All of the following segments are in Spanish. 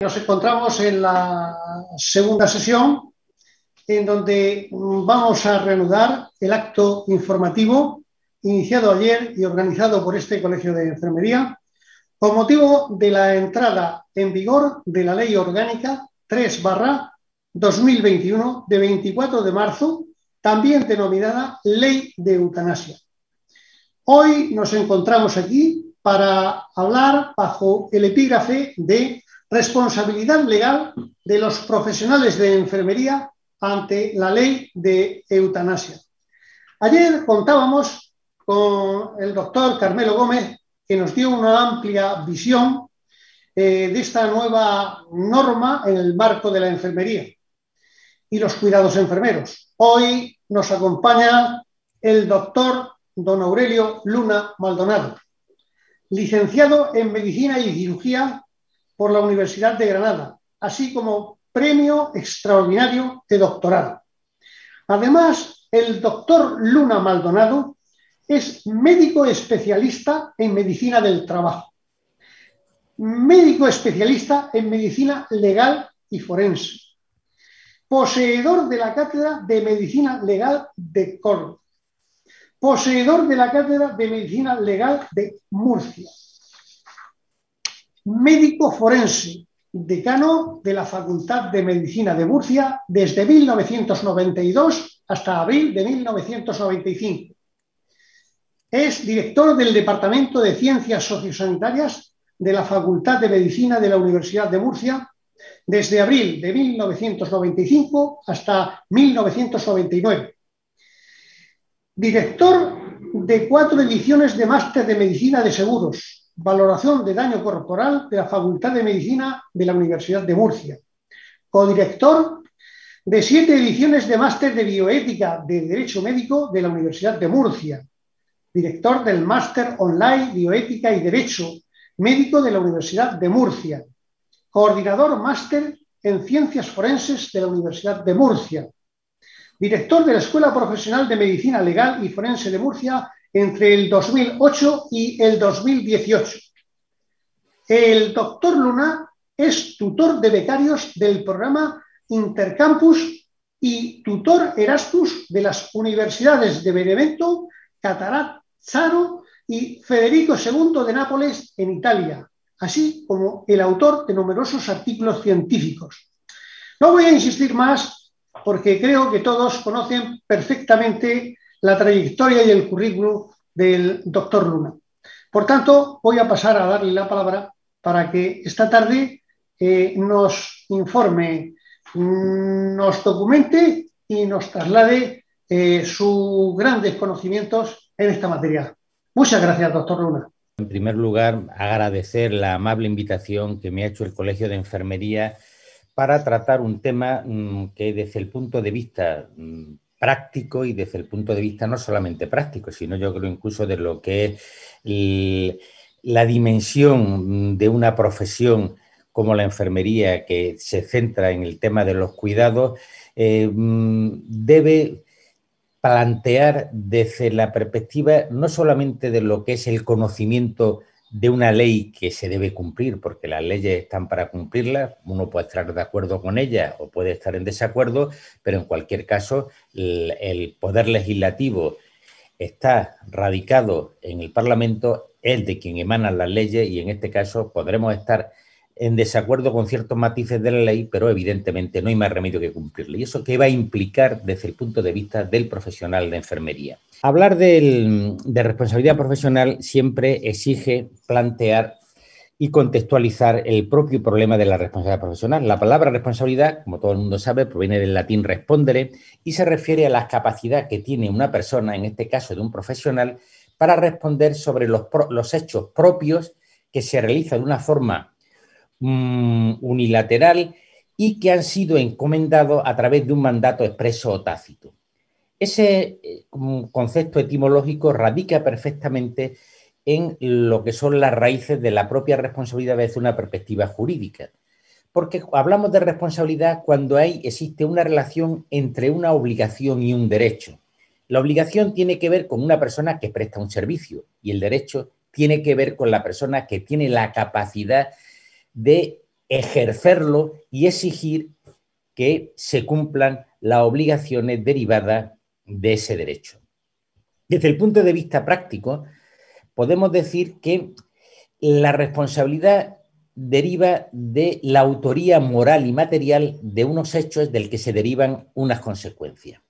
Nos encontramos en la segunda sesión en donde vamos a reanudar el acto informativo iniciado ayer y organizado por este Colegio de Enfermería con motivo de la entrada en vigor de la Ley Orgánica 3 2021 de 24 de marzo, también denominada Ley de Eutanasia. Hoy nos encontramos aquí para hablar bajo el epígrafe de responsabilidad legal de los profesionales de enfermería ante la ley de eutanasia. Ayer contábamos con el doctor Carmelo Gómez, que nos dio una amplia visión eh, de esta nueva norma en el marco de la enfermería y los cuidados enfermeros. Hoy nos acompaña el doctor don Aurelio Luna Maldonado, licenciado en Medicina y Cirugía por la Universidad de Granada, así como premio extraordinario de doctorado. Además, el doctor Luna Maldonado es médico especialista en medicina del trabajo, médico especialista en medicina legal y forense, poseedor de la cátedra de medicina legal de Córdoba, poseedor de la cátedra de medicina legal de Murcia, médico forense, decano de la Facultad de Medicina de Murcia desde 1992 hasta abril de 1995. Es director del Departamento de Ciencias Sociosanitarias de la Facultad de Medicina de la Universidad de Murcia desde abril de 1995 hasta 1999. Director de cuatro ediciones de Máster de Medicina de Seguros, Valoración de Daño Corporal de la Facultad de Medicina de la Universidad de Murcia. Codirector de siete ediciones de Máster de Bioética de Derecho Médico de la Universidad de Murcia. Director del Máster Online Bioética y Derecho Médico de la Universidad de Murcia. Coordinador Máster en Ciencias Forenses de la Universidad de Murcia. Director de la Escuela Profesional de Medicina Legal y Forense de Murcia entre el 2008 y el 2018. El doctor Luna es tutor de becarios del programa Intercampus y tutor Erasmus de las universidades de Benevento, Zaro y Federico II de Nápoles en Italia, así como el autor de numerosos artículos científicos. No voy a insistir más porque creo que todos conocen perfectamente la trayectoria y el currículum del doctor Luna. Por tanto, voy a pasar a darle la palabra para que esta tarde eh, nos informe, nos documente y nos traslade eh, sus grandes conocimientos en esta materia. Muchas gracias, doctor Luna. En primer lugar, agradecer la amable invitación que me ha hecho el Colegio de Enfermería para tratar un tema mm, que desde el punto de vista mm, práctico y desde el punto de vista no solamente práctico, sino yo creo incluso de lo que es la dimensión de una profesión como la enfermería que se centra en el tema de los cuidados, eh, mm, debe plantear desde la perspectiva no solamente de lo que es el conocimiento de una ley que se debe cumplir, porque las leyes están para cumplirlas, uno puede estar de acuerdo con ellas o puede estar en desacuerdo, pero en cualquier caso el, poder legislativo está radicado en el Parlamento, es de quien emanan las leyes y en este caso podremos estar en desacuerdo con ciertos matices de la ley, pero evidentemente no hay más remedio que cumplirlo. ¿Y eso qué va a implicar desde el punto de vista del profesional de enfermería? Hablar del, de responsabilidad profesional siempre exige plantear y contextualizar el propio problema de la responsabilidad profesional. La palabra responsabilidad, como todo el mundo sabe, proviene del latín respondere y se refiere a la capacidad que tiene una persona, en este caso de un profesional, para responder sobre los, los hechos propios que se realizan de una forma Mm, unilateral y que han sido encomendados a través de un mandato expreso o tácito. Ese eh, concepto etimológico radica perfectamente en lo que son las raíces de la propia responsabilidad desde una perspectiva jurídica. Porque hablamos de responsabilidad cuando hay, existe una relación entre una obligación y un derecho. La obligación tiene que ver con una persona que presta un servicio y el derecho tiene que ver con la persona que tiene la capacidad de ejercerlo y exigir que se cumplan las obligaciones derivadas de ese derecho. Desde el punto de vista práctico, podemos decir que la responsabilidad deriva de la autoría moral y material de unos hechos del que se derivan unas consecuencias.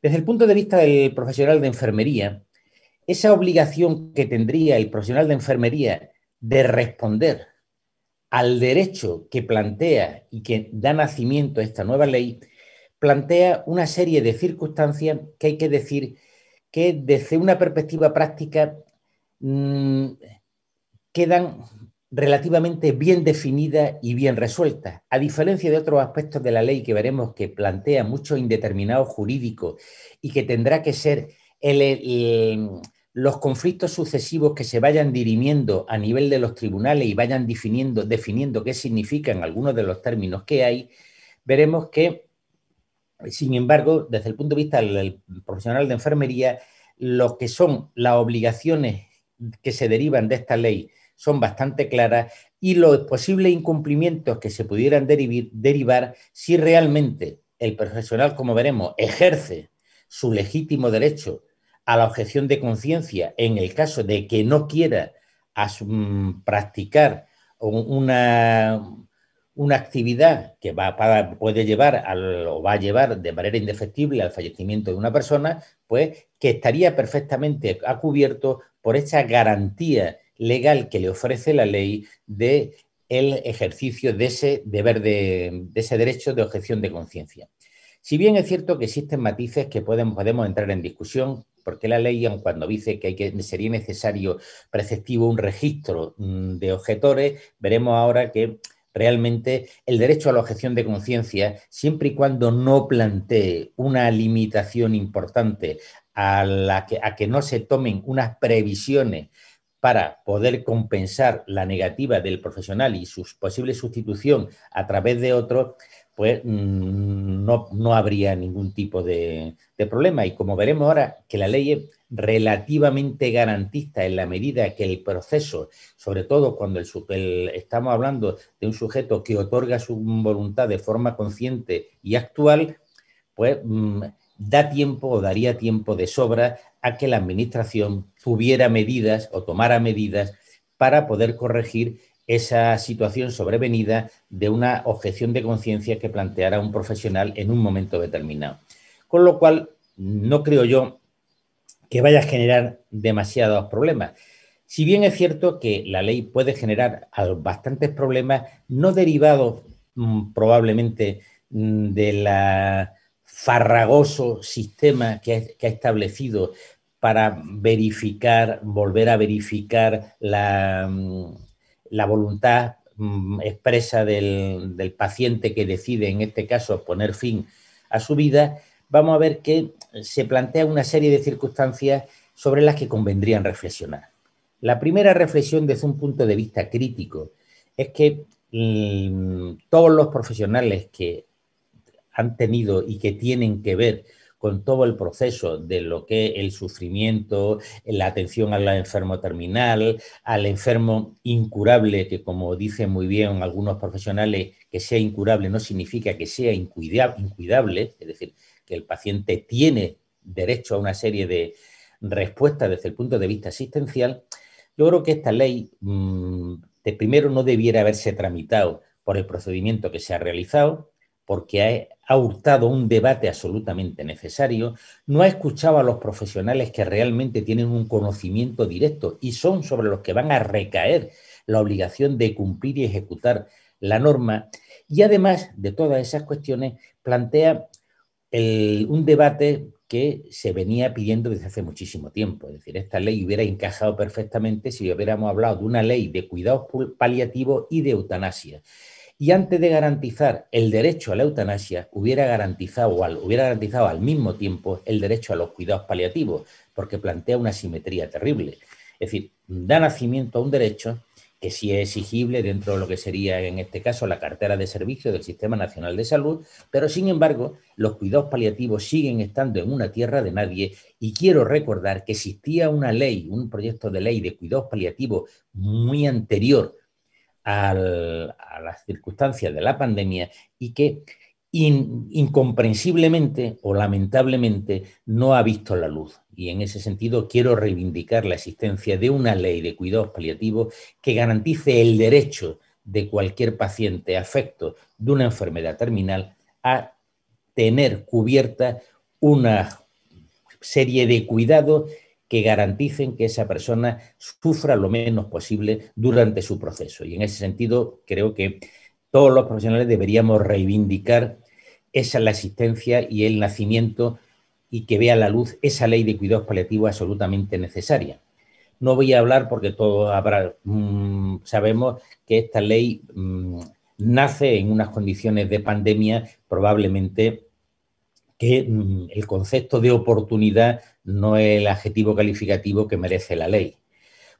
Desde el punto de vista del profesional de enfermería, esa obligación que tendría el profesional de enfermería de responder al derecho que plantea y que da nacimiento a esta nueva ley, plantea una serie de circunstancias que hay que decir que desde una perspectiva práctica mm, quedan relativamente bien definidas y bien resueltas, a diferencia de otros aspectos de la ley que veremos que plantea mucho indeterminado jurídico y que tendrá que ser el, los conflictos sucesivos que se vayan dirimiendo a nivel de los tribunales y vayan definiendo, definiendo qué significan algunos de los términos que hay, veremos que, sin embargo, desde el punto de vista del profesional de enfermería, lo que son las obligaciones que se derivan de esta ley son bastante claras y los posibles incumplimientos que se pudieran derivar si realmente el profesional, como veremos, ejerce su legítimo derecho a la objeción de conciencia en el caso de que no quiera mm, practicar una, una actividad que va puede llevar o va a llevar de manera indefectible al fallecimiento de una persona, pues que estaría perfectamente acubierto cubierto por esa garantía legal que le ofrece la ley de el ejercicio de ese deber de, ese derecho de objeción de conciencia. Si bien es cierto que existen matices que podemos entrar en discusión, porque la ley, aun cuando dice que, sería necesario preceptivo un registro mm, de objetores, veremos ahora que realmente el derecho a la objeción de conciencia, siempre y cuando no plantee una limitación importante a, la que, a que no se tomen unas previsiones para poder compensar la negativa del profesional y su posible sustitución a través de otro, pues mm, no, habría ningún tipo de, problema. Y como veremos ahora, que la ley es relativamente garantista en la medida que el proceso, sobre todo cuando el, estamos hablando de un sujeto que otorga su voluntad de forma consciente y actual, pues mm, da tiempo o daría tiempo de sobra a que la Administración tuviera medidas o tomara medidas para poder corregir esa situación sobrevenida de una objeción de conciencia que planteara un profesional en un momento determinado. Con lo cual, no creo yo que vaya a generar demasiados problemas. Si bien es cierto que la ley puede generar bastantes problemas, no derivados mm, probablemente mm, del farragoso sistema que ha establecido para verificar, volver a verificar la, mm, la voluntad mm, expresa del, paciente que decide, en este caso, poner fin a su vida, vamos a ver que se plantea una serie de circunstancias sobre las que convendrían reflexionar. La primera reflexión desde un punto de vista crítico es que mm, todos los profesionales que han tenido y que tienen que ver con todo el proceso de lo que el sufrimiento, la atención al enfermo terminal, al enfermo incurable, que como dicen muy bien algunos profesionales, que sea incurable no significa que sea incuidable, es decir, que el paciente tiene derecho a una serie de respuestas desde el punto de vista asistencial, yo creo que esta ley mm, de primero no debiera haberse tramitado por el procedimiento que se ha realizado, porque ha, hurtado un debate absolutamente necesario, no ha escuchado a los profesionales que realmente tienen un conocimiento directo y son sobre los que van a recaer la obligación de cumplir y ejecutar la norma. Y además de todas esas cuestiones, plantea un debate que se venía pidiendo desde hace muchísimo tiempo. Es decir, esta ley hubiera encajado perfectamente si hubiéramos hablado de una ley de cuidados paliativos y de eutanasia y antes de garantizar el derecho a la eutanasia, hubiera garantizado, al, hubiera garantizado al mismo tiempo el derecho a los cuidados paliativos, porque plantea una simetría terrible. Es decir, da nacimiento a un derecho que sí es exigible dentro de lo que sería en este caso la cartera de servicios del Sistema Nacional de Salud, pero sin embargo los cuidados paliativos siguen estando en una tierra de nadie y quiero recordar que existía una ley, un proyecto de ley de cuidados paliativos muy anterior a las circunstancias de la pandemia y que incomprensiblemente o lamentablemente no ha visto la luz. Y en ese sentido quiero reivindicar la existencia de una ley de cuidados paliativos que garantice el derecho de cualquier paciente afecto de una enfermedad terminal a tener cubierta una serie de cuidados que garanticen que esa persona sufra lo menos posible durante su proceso. Y en ese sentido, creo que todos los profesionales deberíamos reivindicar esa la asistencia y el nacimiento y que vea la luz esa ley de cuidados paliativos absolutamente necesaria. No voy a hablar porque todos habrá, mm, sabemos que esta ley mm, nace en unas condiciones de pandemia, probablemente que mm, el concepto de oportunidad no el adjetivo calificativo que merece la ley.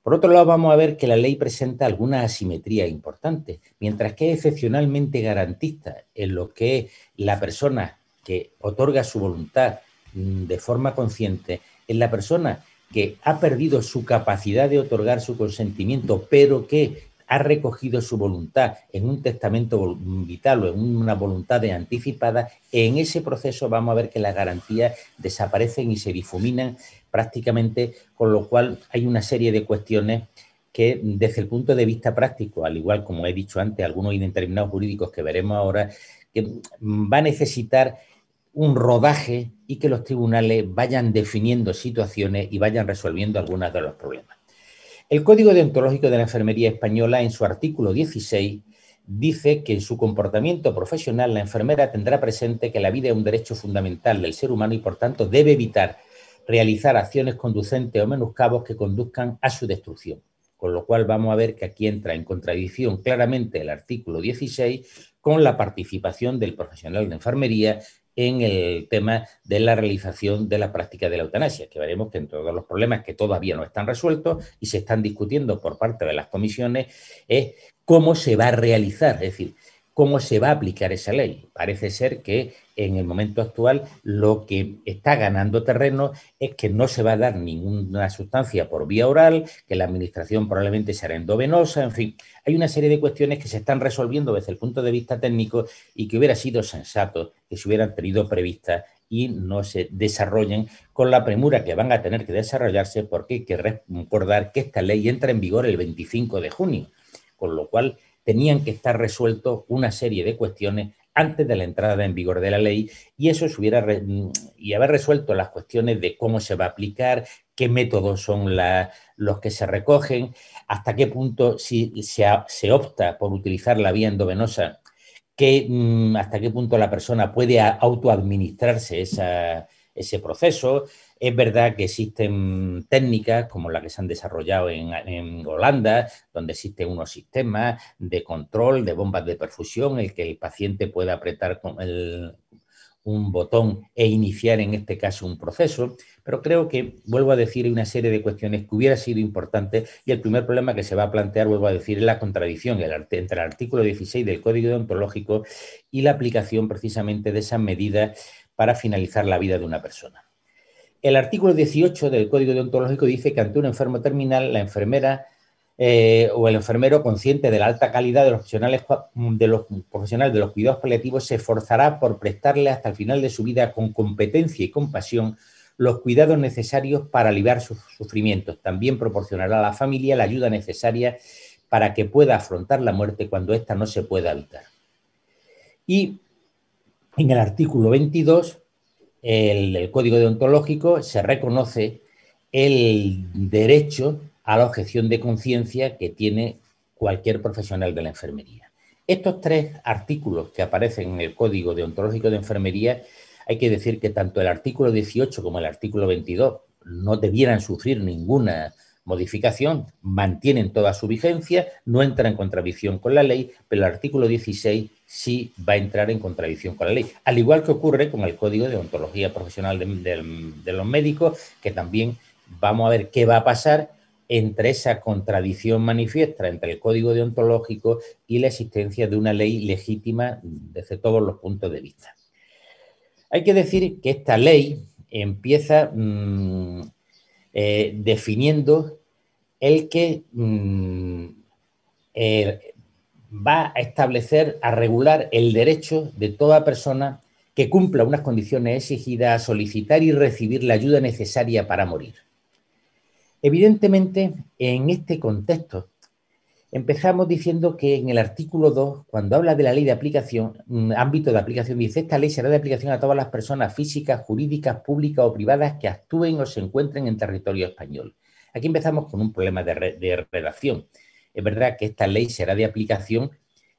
Por otro lado, vamos a ver que la ley presenta alguna asimetría importante, Mientras que es excepcionalmente garantista en lo que la persona que otorga su voluntad mm, de forma consciente, en la persona que ha perdido su capacidad de otorgar su consentimiento, pero que ha recogido su voluntad en un testamento vital o en una voluntad de anticipada, en ese proceso vamos a ver que las garantías desaparecen y se difuminan prácticamente, con lo cual hay una serie de cuestiones que desde el punto de vista práctico, al igual como he dicho antes, algunos indeterminados jurídicos que veremos ahora, que va a necesitar un rodaje y que los tribunales vayan definiendo situaciones y vayan resolviendo algunos de los problemas. El Código Deontológico de la Enfermería Española, en su artículo 16, dice que en su comportamiento profesional la enfermera tendrá presente que la vida es un derecho fundamental del ser humano y por tanto debe evitar realizar acciones conducentes o menoscabos que conduzcan a su destrucción. Con lo cual vamos a ver que aquí entra en contradicción claramente el artículo 16 con la participación del profesional de enfermería en el tema de la realización de la práctica de la eutanasia, que veremos que en todos los problemas que todavía no están resueltos y se están discutiendo por parte de las comisiones es cómo se va a realizar, es decir, cómo se va a aplicar esa ley. Parece ser que en el momento actual lo que está ganando terreno es que no se va a dar ninguna sustancia por vía oral, que la administración probablemente será endovenosa, en fin, hay una serie de cuestiones que se están resolviendo desde el punto de vista técnico y que hubiera sido sensato que se hubieran tenido previstas y no se desarrollen con la premura que van a tener que desarrollarse porque hay que recordar que esta ley entra en vigor el 25 de junio, con lo cual tenían que estar resueltos una serie de cuestiones antes de la entrada en vigor de la ley y eso hubiera mm, y haber resuelto las cuestiones de cómo se va a aplicar, qué métodos son los que se recogen, hasta qué punto si se, opta por utilizar la vía endovenosa, mm, hasta qué punto la persona puede autoadministrarse ese proceso, es verdad que existen técnicas como las que se han desarrollado en, Holanda, donde existen unos sistemas de control de bombas de perfusión, el que el paciente pueda apretar con un botón e iniciar en este caso un proceso, pero creo que, vuelvo a decir, hay una serie de cuestiones que hubiera sido importante y el primer problema que se va a plantear, vuelvo a decir, es la contradicción entre el artículo 16 del Código Deontológico y la aplicación precisamente de esas medidas para finalizar la vida de una persona. El artículo 18 del Código Deontológico dice que ante un enfermo terminal, la enfermera eh, o el enfermero consciente de la alta calidad de los, profesionales, de los profesionales de los cuidados paliativos se esforzará por prestarle hasta el final de su vida con competencia y compasión los cuidados necesarios para aliviar sus sufrimientos. También proporcionará a la familia la ayuda necesaria para que pueda afrontar la muerte cuando ésta no se pueda evitar. Y en el artículo 22 el, código deontológico se reconoce el derecho a la objeción de conciencia que tiene cualquier profesional de la enfermería. Estos tres artículos que aparecen en el Código Deontológico de Enfermería, hay que decir que tanto el artículo 18 como el artículo 22 no debieran sufrir ninguna modificación mantienen toda su vigencia, no entra en contradicción con la ley, pero el artículo 16 sí va a entrar en contradicción con la ley. Al igual que ocurre con el Código de Ontología Profesional de, los Médicos, que también vamos a ver qué va a pasar entre esa contradicción manifiesta entre el código deontológico y la existencia de una ley legítima desde todos los puntos de vista. Hay que decir que esta ley empieza mm, eh, definiendo el que mm, eh, va a establecer, a regular el derecho de toda persona que cumpla unas condiciones exigidas a solicitar y recibir la ayuda necesaria para morir. Evidentemente, en este contexto, empezamos diciendo que en el artículo 2, cuando habla de la ley de aplicación, mm, ámbito de aplicación, dice, esta ley será de aplicación a todas las personas físicas, jurídicas, públicas o privadas que actúen o se encuentren en territorio español. Aquí empezamos con un problema de, redacción. Es verdad que esta ley será de aplicación,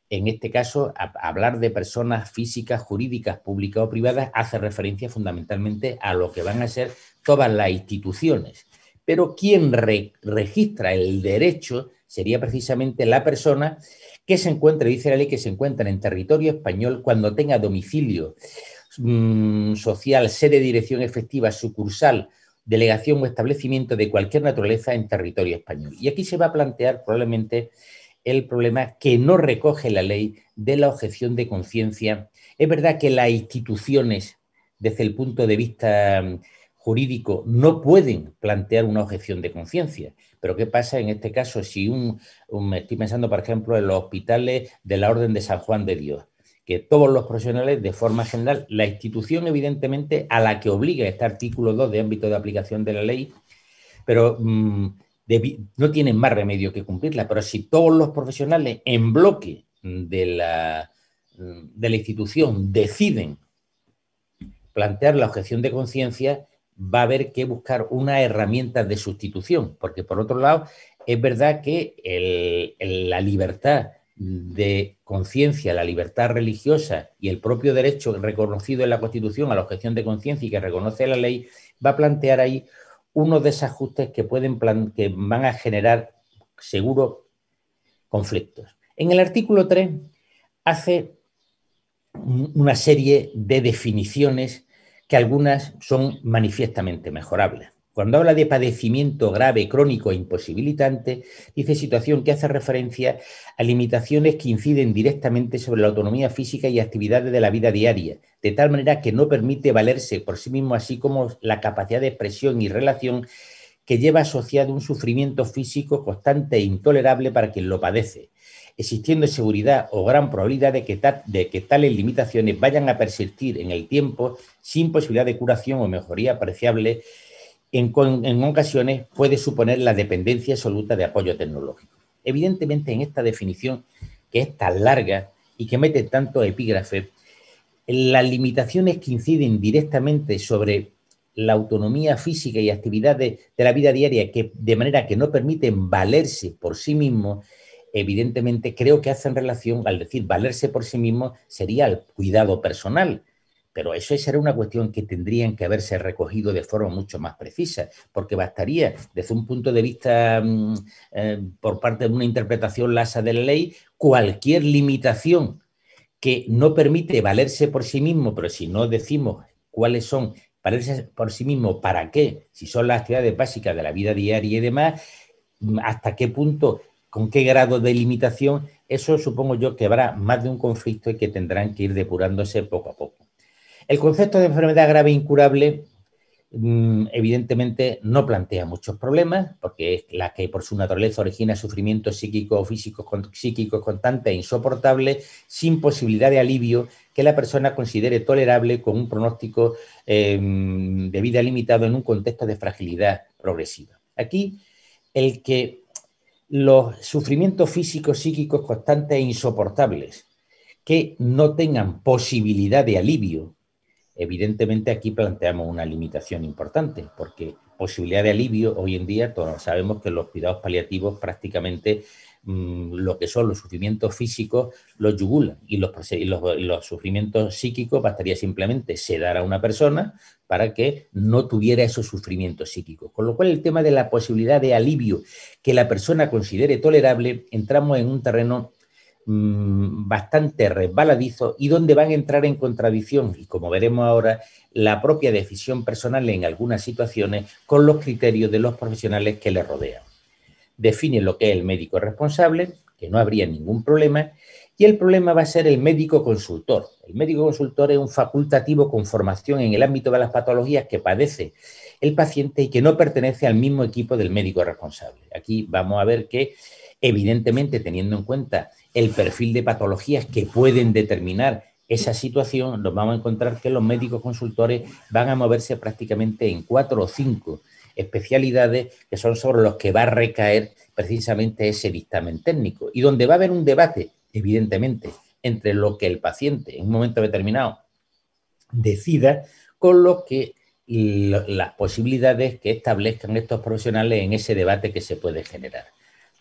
en este caso, hablar de personas físicas, jurídicas, públicas o privadas, hace referencia fundamentalmente a lo que van a ser todas las instituciones. Pero quien registra el derecho sería precisamente la persona que se encuentra, dice la ley, que se encuentra en territorio español cuando tenga domicilio mm, social, sede, dirección efectiva, sucursal, delegación o establecimiento de cualquier naturaleza en territorio español. Y aquí se va a plantear probablemente el problema que no recoge la ley de la objeción de conciencia. Es verdad que las instituciones, desde el punto de vista mm, jurídico, no pueden plantear una objeción de conciencia. Pero ¿qué pasa en este caso si un, estoy pensando, por ejemplo, en los hospitales de la Orden de San Juan de Dios? que todos los profesionales, de forma general, la institución, evidentemente, a la que obliga este artículo 2 de ámbito de aplicación de la ley, pero mm, no tienen más remedio que cumplirla. Pero si todos los profesionales en bloque de la, mm, de la institución deciden plantear la objeción de conciencia, va a haber que buscar una herramienta de sustitución, porque por otro lado, es verdad que la libertad de conciencia, la libertad religiosa y el propio derecho reconocido en la Constitución a la objeción de conciencia y que reconoce la ley, va a plantear ahí unos desajustes que, pueden que van a generar, seguro, conflictos. En el artículo 3 hace una serie de definiciones que algunas son manifiestamente mejorables. Cuando habla de padecimiento grave, crónico e imposibilitante, dice situación que hace referencia a limitaciones que inciden directamente sobre la autonomía física y actividades de la vida diaria, de tal manera que no permite valerse por sí mismo, así como la capacidad de expresión y relación que lleva asociado un sufrimiento físico constante e intolerable para quien lo padece, existiendo seguridad o gran probabilidad de que, de que tales limitaciones vayan a persistir en el tiempo sin posibilidad de curación o mejoría apreciable en, ocasiones puede suponer la dependencia absoluta de apoyo tecnológico. Evidentemente, en esta definición, que es tan larga y que mete tanto epígrafes, las limitaciones que inciden directamente sobre la autonomía física y actividades de la vida diaria que de manera que no permiten valerse por sí mismos, evidentemente creo que hacen relación, al decir valerse por sí mismo, sería el cuidado personal. Pero eso será era una cuestión que tendrían que haberse recogido de forma mucho más precisa, porque bastaría, desde un punto de vista mm, eh, por parte de una interpretación lasa de la ley, cualquier limitación que no permite valerse por sí mismo, pero si no decimos cuáles son, valerse por sí mismo, ¿para qué? Si son las actividades básicas de la vida diaria y demás, mm, ¿hasta qué punto, con qué grado de limitación? Eso supongo yo que habrá más de un conflicto y que tendrán que ir depurándose poco a poco. El concepto de enfermedad grave incurable mm, evidentemente no plantea muchos problemas, porque es la que por su naturaleza origina sufrimientos psíquicos o físicos psíquicos constantes e insoportables, sin posibilidad de alivio que la persona considere tolerable con un pronóstico em, de vida limitado en un contexto de fragilidad progresiva. Aquí, el que los sufrimientos físicos psíquicos constantes e insoportables que no tengan posibilidad de alivio Evidentemente aquí planteamos una limitación importante, porque posibilidad de alivio hoy en día todos sabemos que los cuidados paliativos prácticamente mm, lo que son los sufrimientos físicos los yugulan y los, los sufrimientos psíquicos bastaría simplemente sedar a una persona para que no tuviera esos sufrimientos psíquicos. Con lo cual el tema de la posibilidad de alivio que la persona considere tolerable entramos en un terreno Mm, bastante resbaladizo y donde van a entrar en contradicción, y como veremos ahora, la propia decisión personal en algunas situaciones con los criterios de los profesionales que le rodean. Define lo que es el médico responsable, que no habría ningún problema, y el problema va a ser el médico consultor. El médico consultor es un facultativo con formación en el ámbito de las patologías que padece el paciente y que no pertenece al mismo equipo del médico responsable. Aquí vamos a ver que, evidentemente, teniendo en cuenta el perfil de patologías que pueden determinar esa situación, nos vamos a encontrar que los médicos consultores van a moverse prácticamente en cuatro o cinco especialidades que son sobre los que va a recaer precisamente ese dictamen técnico y donde va a haber un debate, evidentemente, entre lo que el paciente en un momento determinado decida con lo que las posibilidades que establezcan estos profesionales en ese debate que se puede generar.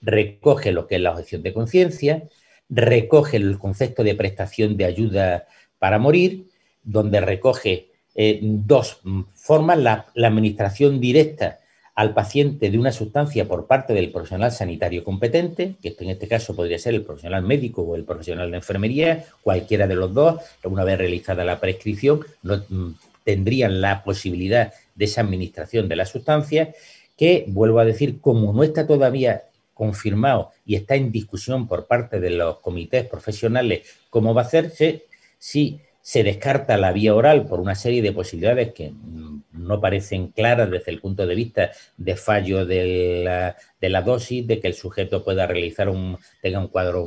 Recoge lo que es la objeción de conciencia, recoge el concepto de prestación de ayuda para morir, donde recoge eh, dos formas, la, administración directa al paciente de una sustancia por parte del profesional sanitario competente, que en este caso podría ser el profesional médico o el profesional de enfermería, cualquiera de los dos, una vez realizada la prescripción, no, mm, tendrían la posibilidad de esa administración de la sustancia, que, vuelvo a decir, como no está todavía confirmado y está en discusión por parte de los comités profesionales cómo va a hacerse, si se descarta la vía oral por una serie de posibilidades que mm, no parecen claras desde el punto de vista de fallo de la, dosis, de que el sujeto pueda realizar un, tenga un cuadro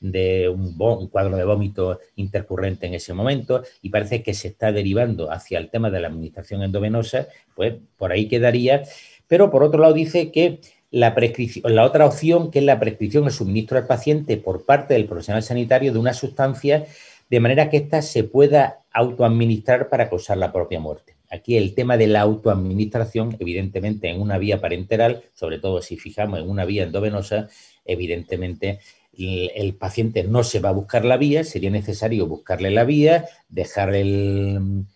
de un, un, cuadro de vómito intercurrente en ese momento, y parece que se está derivando hacia el tema de la administración endovenosa, pues por ahí quedaría. Pero por otro lado dice que la, prescripción, la otra opción que es la prescripción, el suministro al paciente por parte del profesional sanitario de una sustancia de manera que ésta se pueda autoadministrar para causar la propia muerte. Aquí el tema de la autoadministración, evidentemente en una vía parenteral, sobre todo si fijamos en una vía endovenosa, evidentemente el paciente no se va a buscar la vía, sería necesario buscarle la vía, dejar el,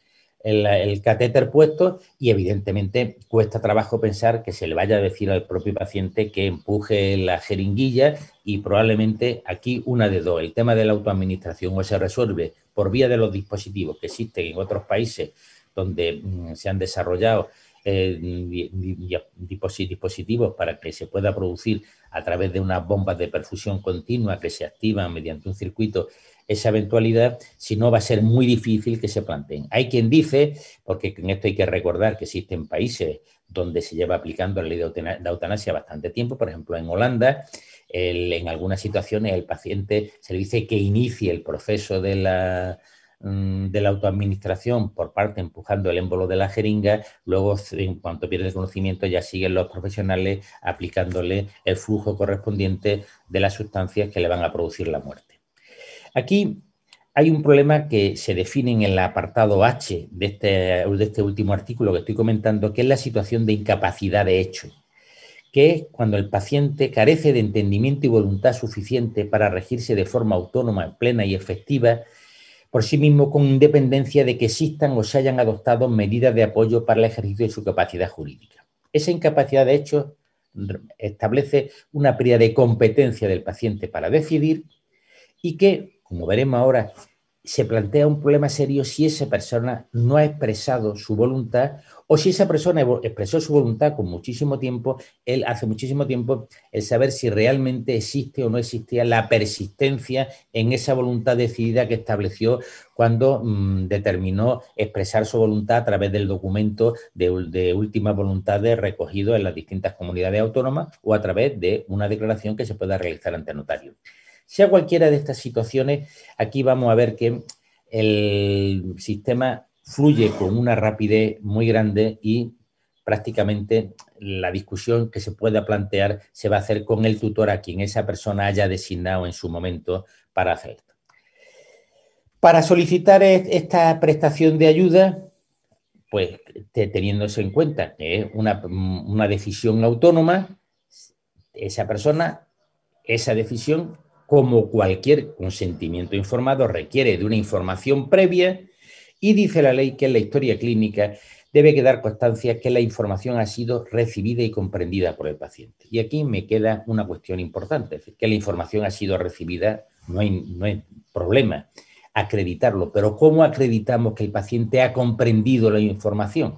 el, catéter puesto y evidentemente cuesta trabajo pensar que se le vaya a decir al propio paciente que empuje la jeringuilla y probablemente aquí una de dos, el tema de la autoadministración o se resuelve por vía de los dispositivos que existen en otros países donde mm, se han desarrollado eh, dispositivos para que se pueda producir a través de unas bombas de perfusión continua que se activan mediante un circuito esa eventualidad, si no va a ser muy difícil que se planteen. Hay quien dice, porque en esto hay que recordar que existen países donde se lleva aplicando la ley de eutanasia bastante tiempo, por ejemplo en Holanda, en algunas situaciones el paciente se le dice que inicie el proceso de la, mm, de la autoadministración por parte empujando el émbolo de la jeringa, luego en cuanto pierde el conocimiento ya siguen los profesionales aplicándole el flujo correspondiente de las sustancias que le van a producir la muerte. Aquí hay un problema que se define en el apartado H de este, de este último artículo que estoy comentando, que es la situación de incapacidad de hecho, que es cuando el paciente carece de entendimiento y voluntad suficiente para regirse de forma autónoma, plena y efectiva por sí mismo con independencia de que existan o se hayan adoptado medidas de apoyo para el ejercicio de su capacidad jurídica. Esa incapacidad de hecho establece una pérdida de competencia del paciente para decidir y que como veremos ahora, se plantea un problema serio si esa persona no ha expresado su voluntad o si esa persona expresó su voluntad con muchísimo tiempo, él hace muchísimo tiempo, el saber si realmente existe o no existía la persistencia en esa voluntad decidida que estableció cuando mm, determinó expresar su voluntad a través del documento de, de últimas voluntades recogido en las distintas comunidades autónomas o a través de una declaración que se pueda realizar ante notario. Sea cualquiera de estas situaciones, aquí vamos a ver que el sistema fluye con una rapidez muy grande y prácticamente la discusión que se pueda plantear se va a hacer con el tutor a quien esa persona haya designado en su momento para hacer Para solicitar esta prestación de ayuda, pues teniéndose en cuenta que es una, una decisión autónoma, esa persona, esa decisión como cualquier consentimiento informado, requiere de una información previa y dice la ley que en la historia clínica debe quedar constancia que la información ha sido recibida y comprendida por el paciente. Y aquí me queda una cuestión importante, que la información ha sido recibida, no no hay problema acreditarlo, pero ¿cómo acreditamos que el paciente ha comprendido la información?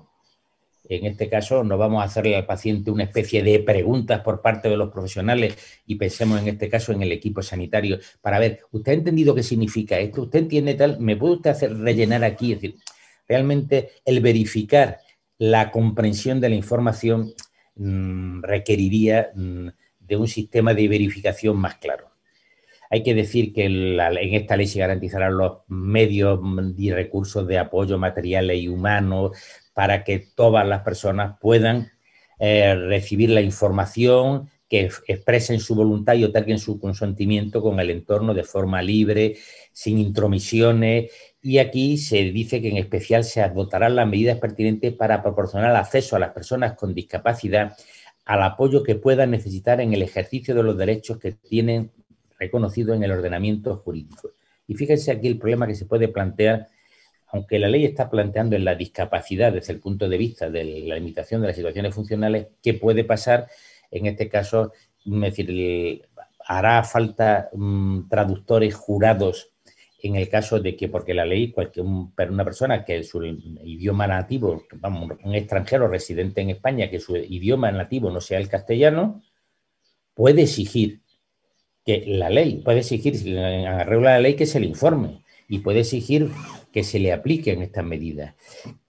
En este caso, no vamos a hacerle al paciente una especie de preguntas por parte de los profesionales y pensemos en este caso en el equipo sanitario para ver, ¿usted ha entendido qué significa esto? ¿Usted entiende tal? ¿Me puede usted hacer rellenar aquí? Es decir, realmente el verificar la comprensión de la información mm, requeriría mm, de un sistema de verificación más claro. Hay que decir que en esta ley se garantizarán los medios mm, y recursos de apoyo materiales y humanos, para que todas las personas puedan eh, recibir la información, que expresen su voluntad y otorguen su consentimiento con el entorno de forma libre, sin intromisiones. Y aquí se dice que en especial se adoptarán las medidas pertinentes para proporcionar acceso a las personas con discapacidad al apoyo que puedan necesitar en el ejercicio de los derechos que tienen reconocidos en el ordenamiento jurídico. Y fíjense aquí el problema que se puede plantear aunque la ley está planteando en la discapacidad desde el punto de vista de la limitación de las situaciones funcionales, ¿qué puede pasar? En este caso, es decir, hará falta mm, traductores jurados en el caso de que, porque la ley, cualquier una persona que su idioma nativo, vamos, un extranjero residente en España, que su idioma nativo no sea el castellano, puede exigir que la ley, puede exigir, en regla la ley, que se le informe y puede exigir que se le apliquen estas medidas.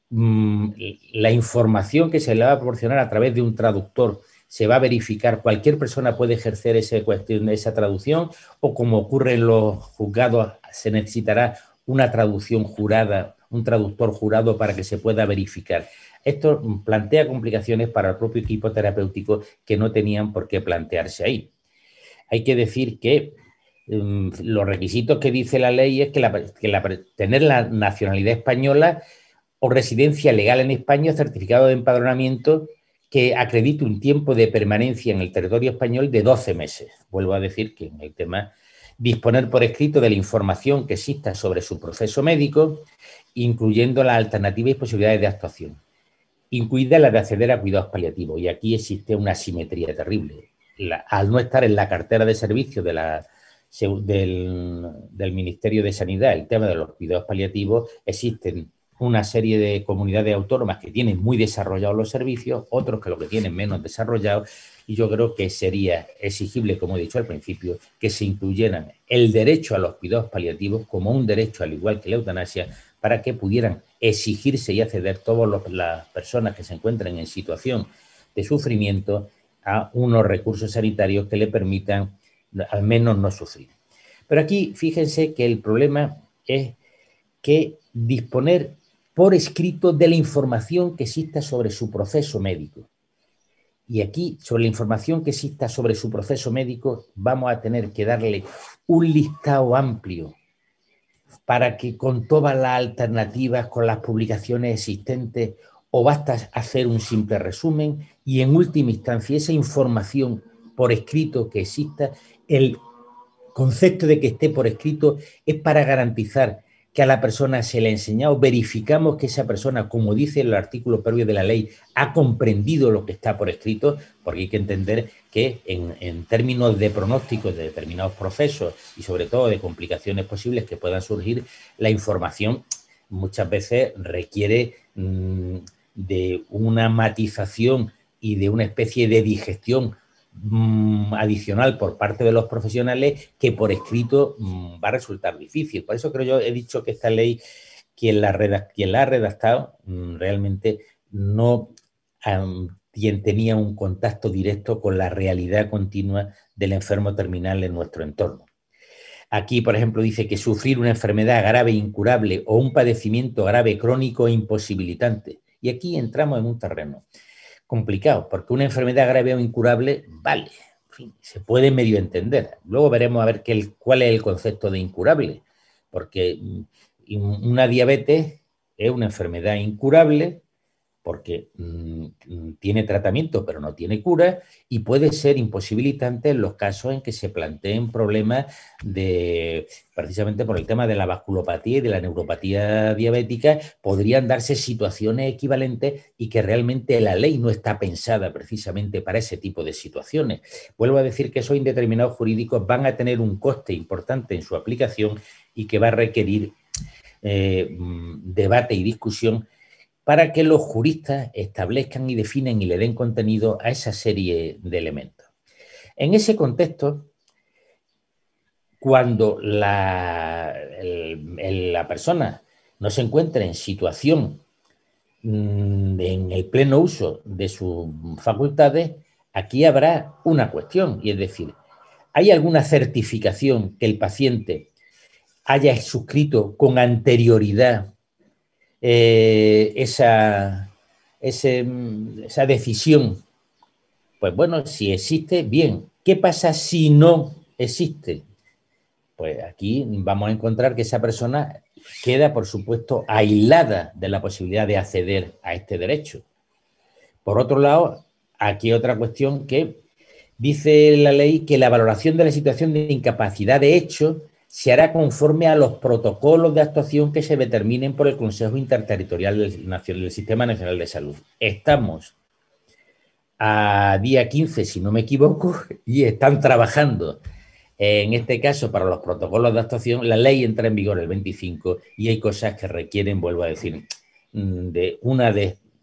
Mm, la información que se le va a proporcionar a través de un traductor se va a verificar, cualquier persona puede ejercer esa, cuestión, esa traducción o como ocurre en los juzgados, se necesitará una traducción jurada, un traductor jurado para que se pueda verificar. Esto plantea complicaciones para el propio equipo terapéutico que no tenían por qué plantearse ahí. Hay que decir que Mm, los requisitos que dice la ley es que, tener la nacionalidad española o residencia legal en España, certificado de empadronamiento que acredite un tiempo de permanencia en el territorio español de 12 meses. Vuelvo a decir que en el tema disponer por escrito de la información que exista sobre su proceso médico, incluyendo las alternativas y posibilidades de actuación, incluida la de acceder a cuidados paliativos. Y aquí existe una simetría terrible. al no estar en la cartera de servicios de la del, Ministerio de Sanidad, el tema de los cuidados paliativos, existen una serie de comunidades autónomas que tienen muy desarrollados los servicios, otros que lo que tienen menos desarrollados, y yo creo que sería exigible, como he dicho al principio, que se incluyeran el derecho a los cuidados paliativos como un derecho al igual que la eutanasia, para que pudieran exigirse y acceder todas las personas que se encuentran en situación de sufrimiento a unos recursos sanitarios que le permitan al menos no sufrir. Pero aquí fíjense que el problema es que disponer por escrito de la información que exista sobre su proceso médico. Y aquí, sobre la información que exista sobre su proceso médico, vamos a tener que darle un listado amplio para que con todas las alternativas, con las publicaciones existentes, o basta hacer un simple resumen y en última instancia esa información por escrito que exista el concepto de que esté por escrito es para garantizar que a la persona se le ha enseñado, verificamos que esa persona, como dice el artículo previo de la ley, ha comprendido lo que está por escrito, porque hay que entender que en, términos de pronósticos de determinados procesos y sobre todo de complicaciones posibles que puedan surgir, la información muchas veces requiere mm, de una matización y de una especie de digestión Mm, adicional por parte de los profesionales que por escrito mm, va a resultar difícil. Por eso creo yo, he dicho que esta ley, quien la, quien la ha redactado, mm, realmente no quien tenía un contacto directo con la realidad continua del enfermo terminal en nuestro entorno. Aquí, por ejemplo, dice que sufrir una enfermedad grave incurable o un padecimiento grave crónico e imposibilitante. Y aquí entramos en un terreno complicado, porque una enfermedad grave o incurable, vale, se puede medio entender. Luego veremos a ver qué cuál es el concepto de incurable, porque mm, una diabetes es una enfermedad incurable porque mm, mm, tiene tratamiento pero no tiene cura y puede ser imposibilitante en los casos en que se planteen problemas de, precisamente por el tema de la vasculopatía y de la neuropatía diabética, podrían darse situaciones equivalentes y que realmente la ley no está pensada precisamente para ese tipo de situaciones. Vuelvo a decir que esos indeterminados jurídicos van a tener un coste importante en su aplicación y que va a requerir eh, mm, debate y discusión para que los juristas establezcan y definen y le den contenido a esa serie de elementos. En ese contexto, cuando la, la persona no se encuentra en situación mm, en el pleno uso de sus facultades, aquí habrá una cuestión, y es decir, ¿hay alguna certificación que el paciente haya suscrito con anterioridad eh, esa, esa decisión? Pues bueno, si existe, bien. ¿Qué pasa si no existe? Pues aquí vamos a encontrar que esa persona queda, por supuesto, aislada de la posibilidad de acceder a este derecho. Por otro lado, aquí otra cuestión que dice la ley que la valoración de la situación de incapacidad de hecho se hará conforme a los protocolos de actuación que se determinen por el Consejo Interterritorial del, Sistema Nacional de Salud. Estamos a día 15, si no me equivoco, y están trabajando. En este caso, para los protocolos de actuación, la ley entra en vigor el 25 y hay cosas que requieren, vuelvo a decir, mm, de una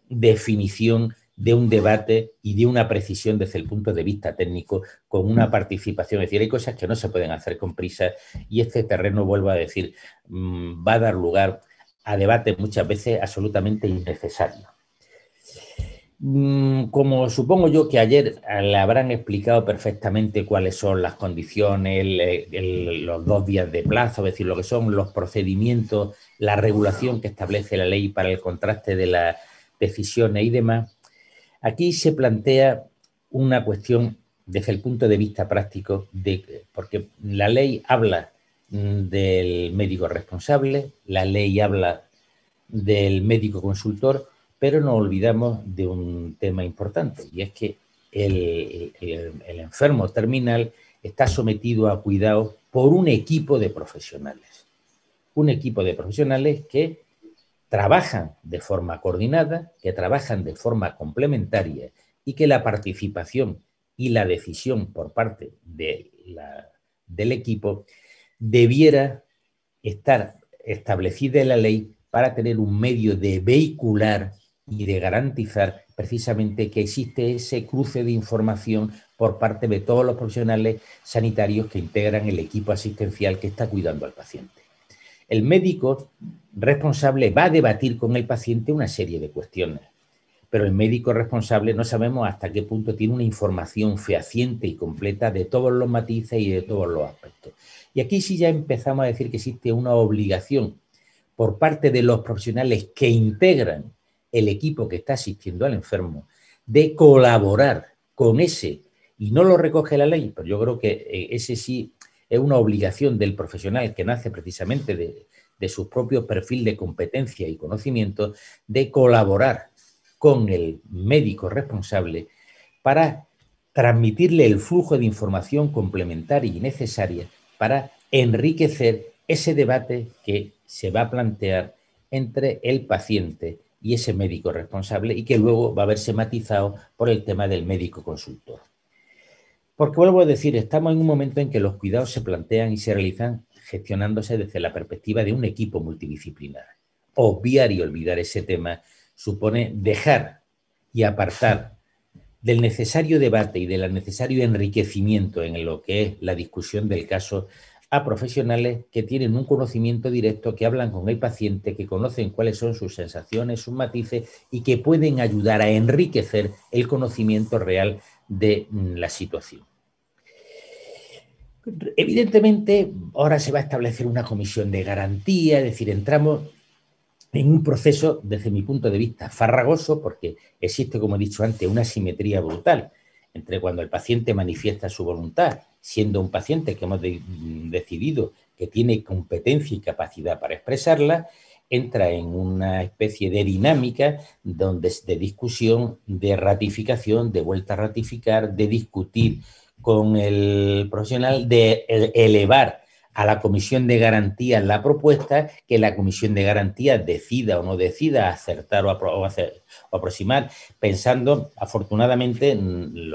definición de un debate y de una precisión desde el punto de vista técnico, con una mm. participación. Es decir, hay cosas que no se pueden hacer con prisa y este terreno, vuelvo a decir, mm, va a dar lugar a debates muchas veces absolutamente innecesarios. Mm, como supongo yo que ayer le habrán explicado perfectamente cuáles son las condiciones, los dos días de plazo, es decir, lo que son los procedimientos, la regulación que establece la ley para el contraste de las decisiones y demás, Aquí se plantea una cuestión desde el punto de vista práctico, de, porque la ley habla del médico responsable, la ley habla del médico consultor, pero nos olvidamos de un tema importante y es que el, enfermo terminal está sometido a cuidado por un equipo de profesionales. Un equipo de profesionales que trabajan de forma coordinada, que trabajan de forma complementaria y que la participación y la decisión por parte del equipo debiera estar establecida en la ley para tener un medio de vehicular y de garantizar precisamente que existe ese cruce de información por parte de todos los profesionales sanitarios que integran el equipo asistencial que está cuidando al paciente. El médico responsable va a debatir con el paciente una serie de cuestiones, pero el médico responsable no sabemos hasta qué punto tiene una información fehaciente y completa de todos los matices y de todos los aspectos. Y aquí sí ya empezamos a decir que existe una obligación por parte de los profesionales que integran el equipo que está asistiendo al enfermo de colaborar con ese, y no lo recoge la ley, pero yo creo que eh, ese sí es una obligación del profesional que nace precisamente de, de su propio perfil de competencia y conocimiento, de colaborar con el médico responsable para transmitirle el flujo de información complementaria y necesaria para enriquecer ese debate que se va a plantear entre el paciente y ese médico responsable y que luego va a verse matizado por el tema del médico consultor. Porque vuelvo a decir, estamos en un momento en que los cuidados se plantean y se realizan gestionándose desde la perspectiva de un equipo multidisciplinar. Obviar y olvidar ese tema supone dejar y apartar del necesario debate y del necesario enriquecimiento en lo que es la discusión del caso a profesionales que tienen un conocimiento directo, que hablan con el paciente, que conocen cuáles son sus sensaciones, sus matices y que pueden ayudar a enriquecer el conocimiento real de mm, la situación. Evidentemente, ahora se va a establecer una comisión de garantía, es decir, entramos en un proceso, desde mi punto de vista, farragoso, porque existe, como he dicho antes, una simetría brutal entre cuando el paciente manifiesta su voluntad, siendo un paciente que hemos mm, decidido que tiene competencia y capacidad para expresarla, entra en una especie de dinámica donde de discusión, de ratificación, de vuelta a ratificar, de discutir con el profesional de e-, elevar a la comisión de garantías la propuesta, que la comisión de garantías decida o no decida acertar o, o aproximar, pensando afortunadamente el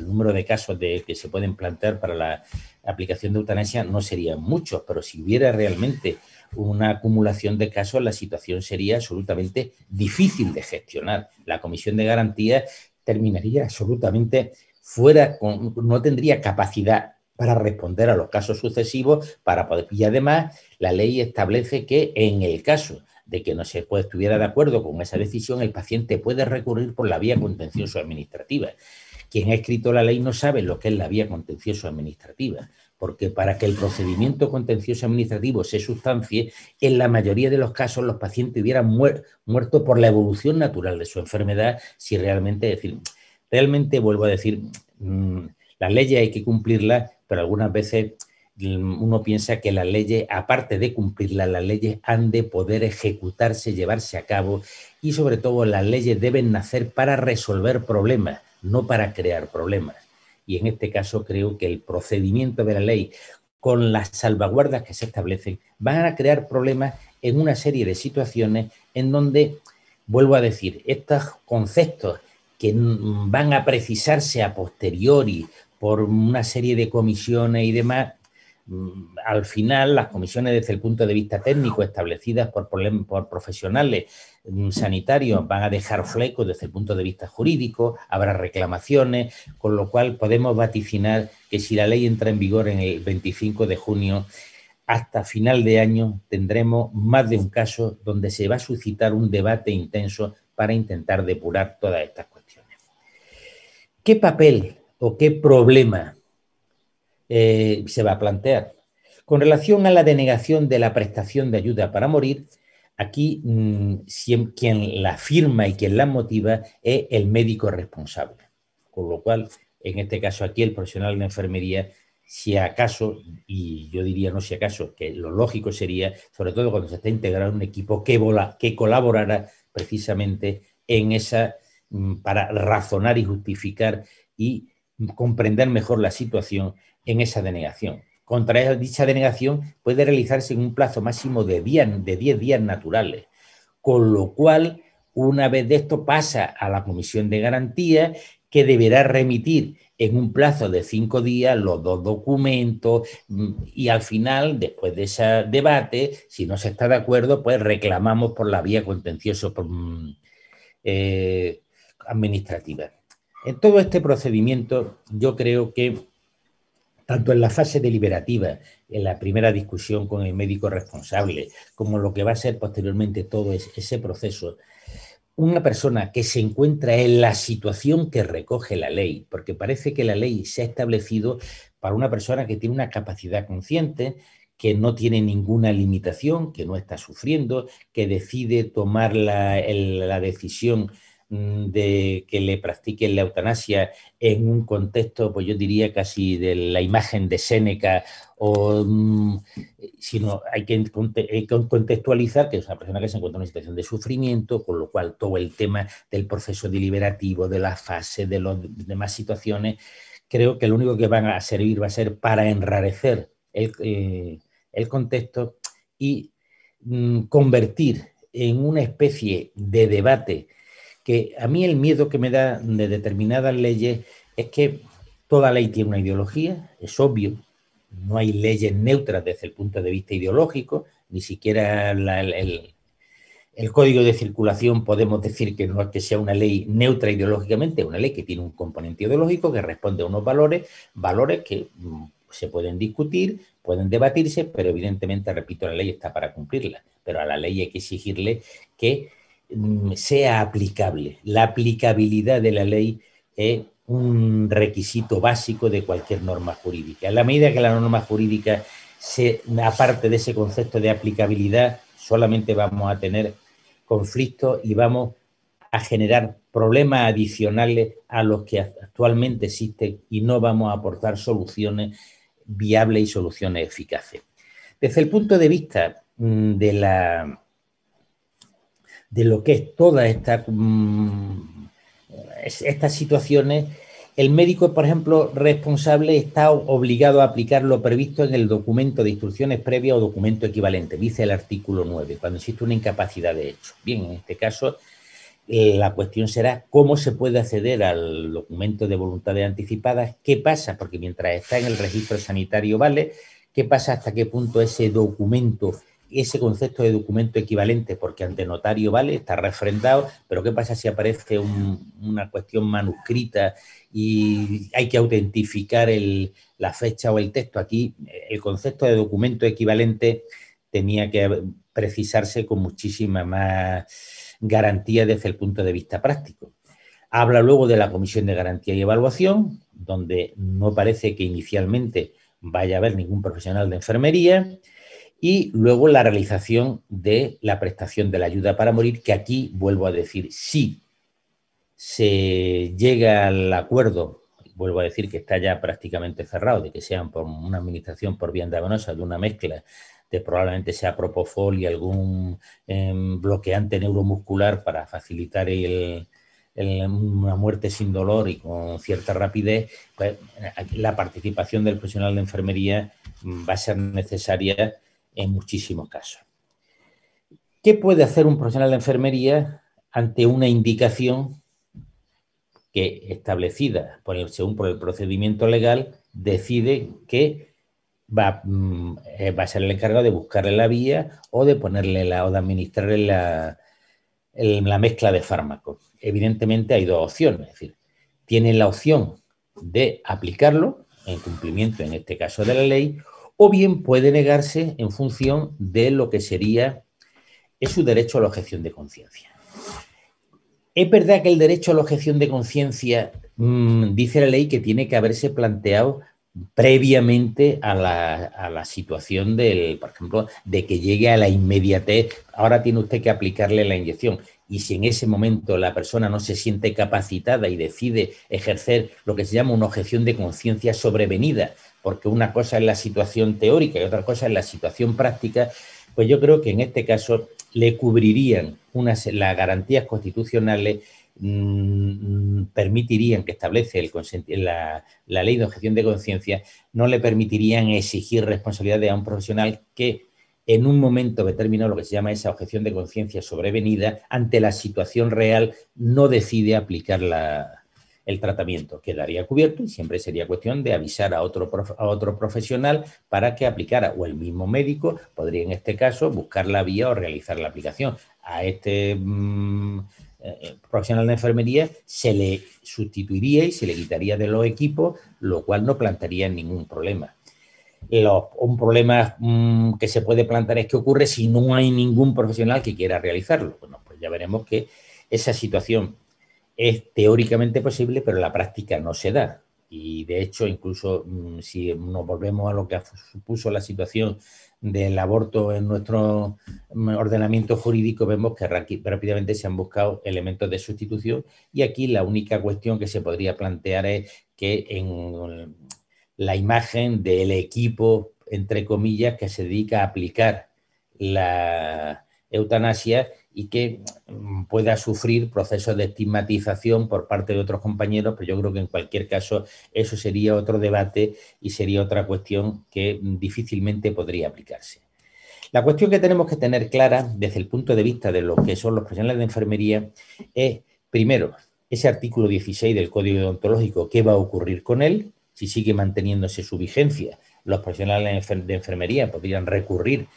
número de casos de, que se pueden plantear para la aplicación de eutanasia no serían muchos, pero si hubiera realmente una acumulación de casos, la situación sería absolutamente difícil de gestionar. La comisión de garantías terminaría absolutamente fuera no tendría capacidad para responder a los casos sucesivos para poder, y además la ley establece que en el caso de que no se estuviera de acuerdo con esa decisión, el paciente puede recurrir por la vía contencioso administrativa. Quien ha escrito la ley no sabe lo que es la vía contencioso administrativa, porque para que el procedimiento contencioso administrativo se sustancie, en la mayoría de los casos los pacientes hubieran muerto por la evolución natural de su enfermedad, si realmente, Realmente, vuelvo a decir, mm, las leyes hay que cumplirlas, pero algunas veces mm, uno piensa que las leyes, aparte de cumplirlas, las leyes han de poder ejecutarse, llevarse a cabo y sobre todo las leyes deben nacer para resolver problemas, no para crear problemas. Y en este caso creo que el procedimiento de la ley, con las salvaguardas que se establecen, van a crear problemas en una serie de situaciones en donde, vuelvo a decir, estos conceptos que van a precisarse a posteriori por una serie de comisiones y demás, mm, al final las comisiones desde el punto de vista técnico establecidas por, profesionales mm, sanitarios van a dejar flecos desde el punto de vista jurídico, habrá reclamaciones, con lo cual podemos vaticinar que si la ley entra en vigor en el 25 de junio, hasta final de año tendremos más de un caso donde se va a suscitar un debate intenso para intentar depurar todas estas ¿Qué papel o qué problema eh, se va a plantear? Con relación a la denegación de la prestación de ayuda para morir, aquí mm, quien la firma y quien la motiva es el médico responsable. Con lo cual, en este caso aquí, el profesional de enfermería si acaso, y yo diría no si acaso, que lo lógico sería, sobre todo cuando se está integrando un equipo que, que colaborara precisamente en esa Mm, para razonar y justificar y comprender mejor la situación en esa denegación. Contra dicha denegación puede realizarse en un plazo máximo de 10, días naturales, con lo cual, una vez de esto pasa a la comisión de garantía, que deberá remitir en un plazo de cinco días los dos documentos mm, y al final, después de ese debate, si no se está de acuerdo, pues reclamamos por la vía contencioso mm, eh, administrativa. En todo este procedimiento yo creo que tanto en la fase deliberativa, en la primera discusión con el médico responsable, como lo que va a ser posteriormente todo ese proceso, una persona que se encuentra en la situación que recoge la ley, porque parece que la ley se ha establecido para una persona que tiene una capacidad consciente, que no tiene ninguna limitación, que no está sufriendo, que decide tomar la, la decisión Mm, de que le practiquen la eutanasia en un contexto, pues yo diría casi de la imagen de Séneca, o, mm, sino hay que, eh, contextualizar que es una persona que se encuentra en una situación de sufrimiento, con lo cual todo el tema del proceso deliberativo, de la fase, de las demás situaciones, creo que lo único que van a servir va a ser para enrarecer el, eh, contexto y mm, convertir en una especie de debate que a mí el miedo que me da de determinadas leyes es que toda ley tiene una ideología, es obvio, no hay leyes neutras desde el punto de vista ideológico, ni siquiera el, el código de circulación podemos decir que no es que sea una ley neutra ideológicamente, es una ley que tiene un componente ideológico que responde a unos valores, valores que mm, se pueden discutir, pueden debatirse, pero evidentemente, repito, la ley está para cumplirla. Pero a la ley hay que exigirle que Mm, sea aplicable. La aplicabilidad de la ley es un requisito básico de cualquier norma jurídica. A la medida que la norma jurídica se aparte de ese concepto de aplicabilidad, solamente vamos a tener conflictos y vamos a generar problemas adicionales a los que actualmente existen y no vamos a aportar soluciones viables y soluciones eficaces. Desde el punto de vista mm, de la de lo que es toda esta, mm, estas situaciones, el médico, por ejemplo, responsable está obligado a aplicar lo previsto en el documento de instrucciones previas o documento equivalente, dice el artículo 9, cuando existe una incapacidad de hecho. Bien, en este caso, eh, la cuestión será cómo se puede acceder al documento de voluntades anticipadas, qué pasa, porque mientras está en el registro sanitario, vale, qué pasa hasta qué punto ese documento ese concepto de documento equivalente, porque ante notario vale, está refrendado, pero ¿qué pasa si aparece una cuestión manuscrita y hay que autentificar la fecha o el texto? Aquí eh, el concepto de documento equivalente tenía que precisarse con muchísima más garantía desde el punto de vista práctico. Habla luego de la Comisión de Garantía y Evaluación, donde no parece que inicialmente vaya a haber ningún profesional de enfermería y luego la realización de la prestación de la ayuda para morir, que aquí vuelvo a decir, si se llega al acuerdo, vuelvo a decir que está ya prácticamente cerrado, de que sean por una administración por vía intravenosa de una mezcla de probablemente sea propofol y algún em, bloqueante neuromuscular para facilitar el, una muerte sin dolor y con cierta rapidez, pues, la participación del profesional de enfermería mm, va a ser necesaria en muchísimos casos. ¿Qué puede hacer un profesional de enfermería ante una indicación que establecida por el, según por el procedimiento legal decide que va, mm, eh, va, a ser el encargado de buscarle la vía o de ponerle la o de administrarle la, la mezcla de fármacos. Evidentemente hay dos opciones, es decir, tiene la opción de aplicarlo en cumplimiento en este caso de la ley o bien puede negarse en función de lo que sería es su derecho a la objeción de conciencia. Es verdad que el derecho a la objeción de conciencia mm, dice la ley que tiene que haberse planteado previamente a la, a la, situación del, por ejemplo, de que llegue a la inmediatez, ahora tiene usted que aplicarle la inyección. Y si en ese momento la persona no se siente capacitada y decide ejercer lo que se llama una objeción de conciencia sobrevenida, porque una cosa es la situación teórica y otra cosa es la situación práctica, pues yo creo que en este caso le cubrirían unas, las garantías constitucionales mm, permitirían que establece la, ley de objeción de conciencia, no le permitirían exigir responsabilidades a un profesional que en un momento determinado, lo que se llama esa objeción de conciencia sobrevenida, ante la situación real, no decide aplicar la, el tratamiento quedaría cubierto y siempre sería cuestión de avisar a otro, a otro profesional para que aplicara o el mismo médico podría en este caso buscar la vía o realizar la aplicación. A este mm, eh, eh, profesional de enfermería se le sustituiría y se le quitaría de los equipos, lo cual no plantearía ningún problema. un problema mm, que se puede plantear es que ocurre si no hay ningún profesional que quiera realizarlo. Bueno, pues ya veremos que esa situación es teóricamente posible, pero la práctica no se da. Y de hecho, incluso mm, si nos volvemos a lo que supuso la situación del aborto en nuestro mm, ordenamiento jurídico, vemos que rápidamente se han buscado elementos de sustitución y aquí la única cuestión que se podría plantear es que en la imagen del equipo, entre comillas, que se dedica a aplicar la eutanasia, y que mm, pueda sufrir procesos de estigmatización por parte de otros compañeros, pero yo creo que en cualquier caso eso sería otro debate y sería otra cuestión que mm, difícilmente podría aplicarse. La cuestión que tenemos que tener clara desde el punto de vista de lo que son los profesionales de enfermería es, primero, ese artículo 16 del Código Deontológico, qué va a ocurrir con él, si sigue manteniéndose su vigencia. Los profesionales de enfermería podrían recurrir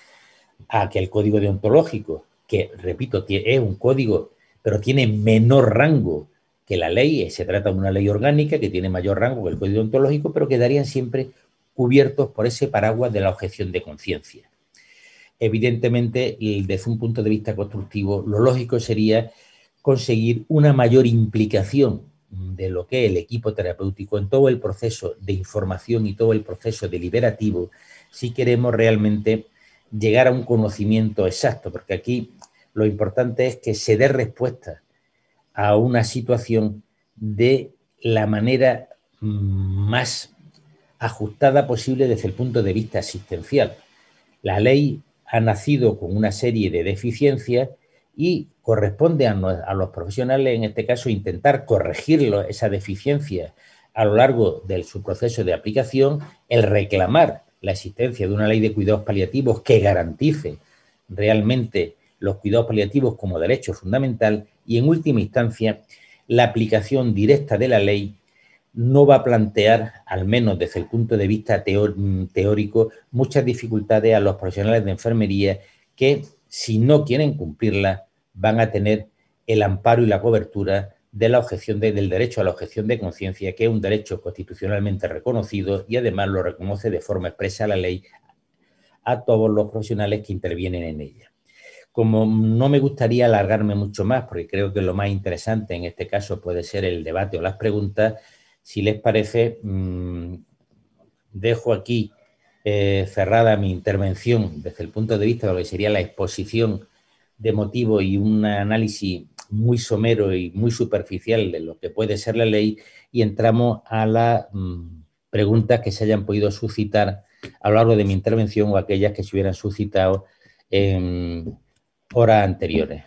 a que el Código Deontológico que, repito, es un código, pero tiene menor rango que la ley, eh, se trata de una ley orgánica que tiene mayor rango que el código ontológico, pero quedarían siempre cubiertos por ese paraguas de la objeción de conciencia. Evidentemente, desde un punto de vista constructivo, lo lógico sería conseguir una mayor implicación de lo que es el equipo terapéutico en todo el proceso de información y todo el proceso deliberativo si queremos realmente llegar a un conocimiento exacto, porque aquí lo importante es que se dé respuesta a una situación de la manera más ajustada posible desde el punto de vista asistencial. La ley ha nacido con una serie de deficiencias y corresponde a, los profesionales, en este caso, intentar corregir esa deficiencia a lo largo de su proceso de aplicación, el reclamar la existencia de una ley de cuidados paliativos que garantice realmente los cuidados paliativos como derecho fundamental y, en última instancia, la aplicación directa de la ley no va a plantear, al menos desde el punto de vista mm, teórico, muchas dificultades a los profesionales de enfermería que, si no quieren cumplirla, van a tener el amparo y la cobertura de la objeción del derecho a la objeción de conciencia, que es un derecho constitucionalmente reconocido y además lo reconoce de forma expresa la ley a todos los profesionales que intervienen en ella. Como no me gustaría alargarme mucho más, porque creo que lo más interesante en este caso puede ser el debate o las preguntas, si les parece, mm, dejo aquí eh, cerrada mi intervención desde el punto de vista de lo que sería la exposición de motivo y un análisis muy somero y muy superficial de lo que puede ser la ley y entramos a las mm, preguntas que se hayan podido suscitar a lo largo de mi intervención o aquellas que se hubieran suscitado en horas anteriores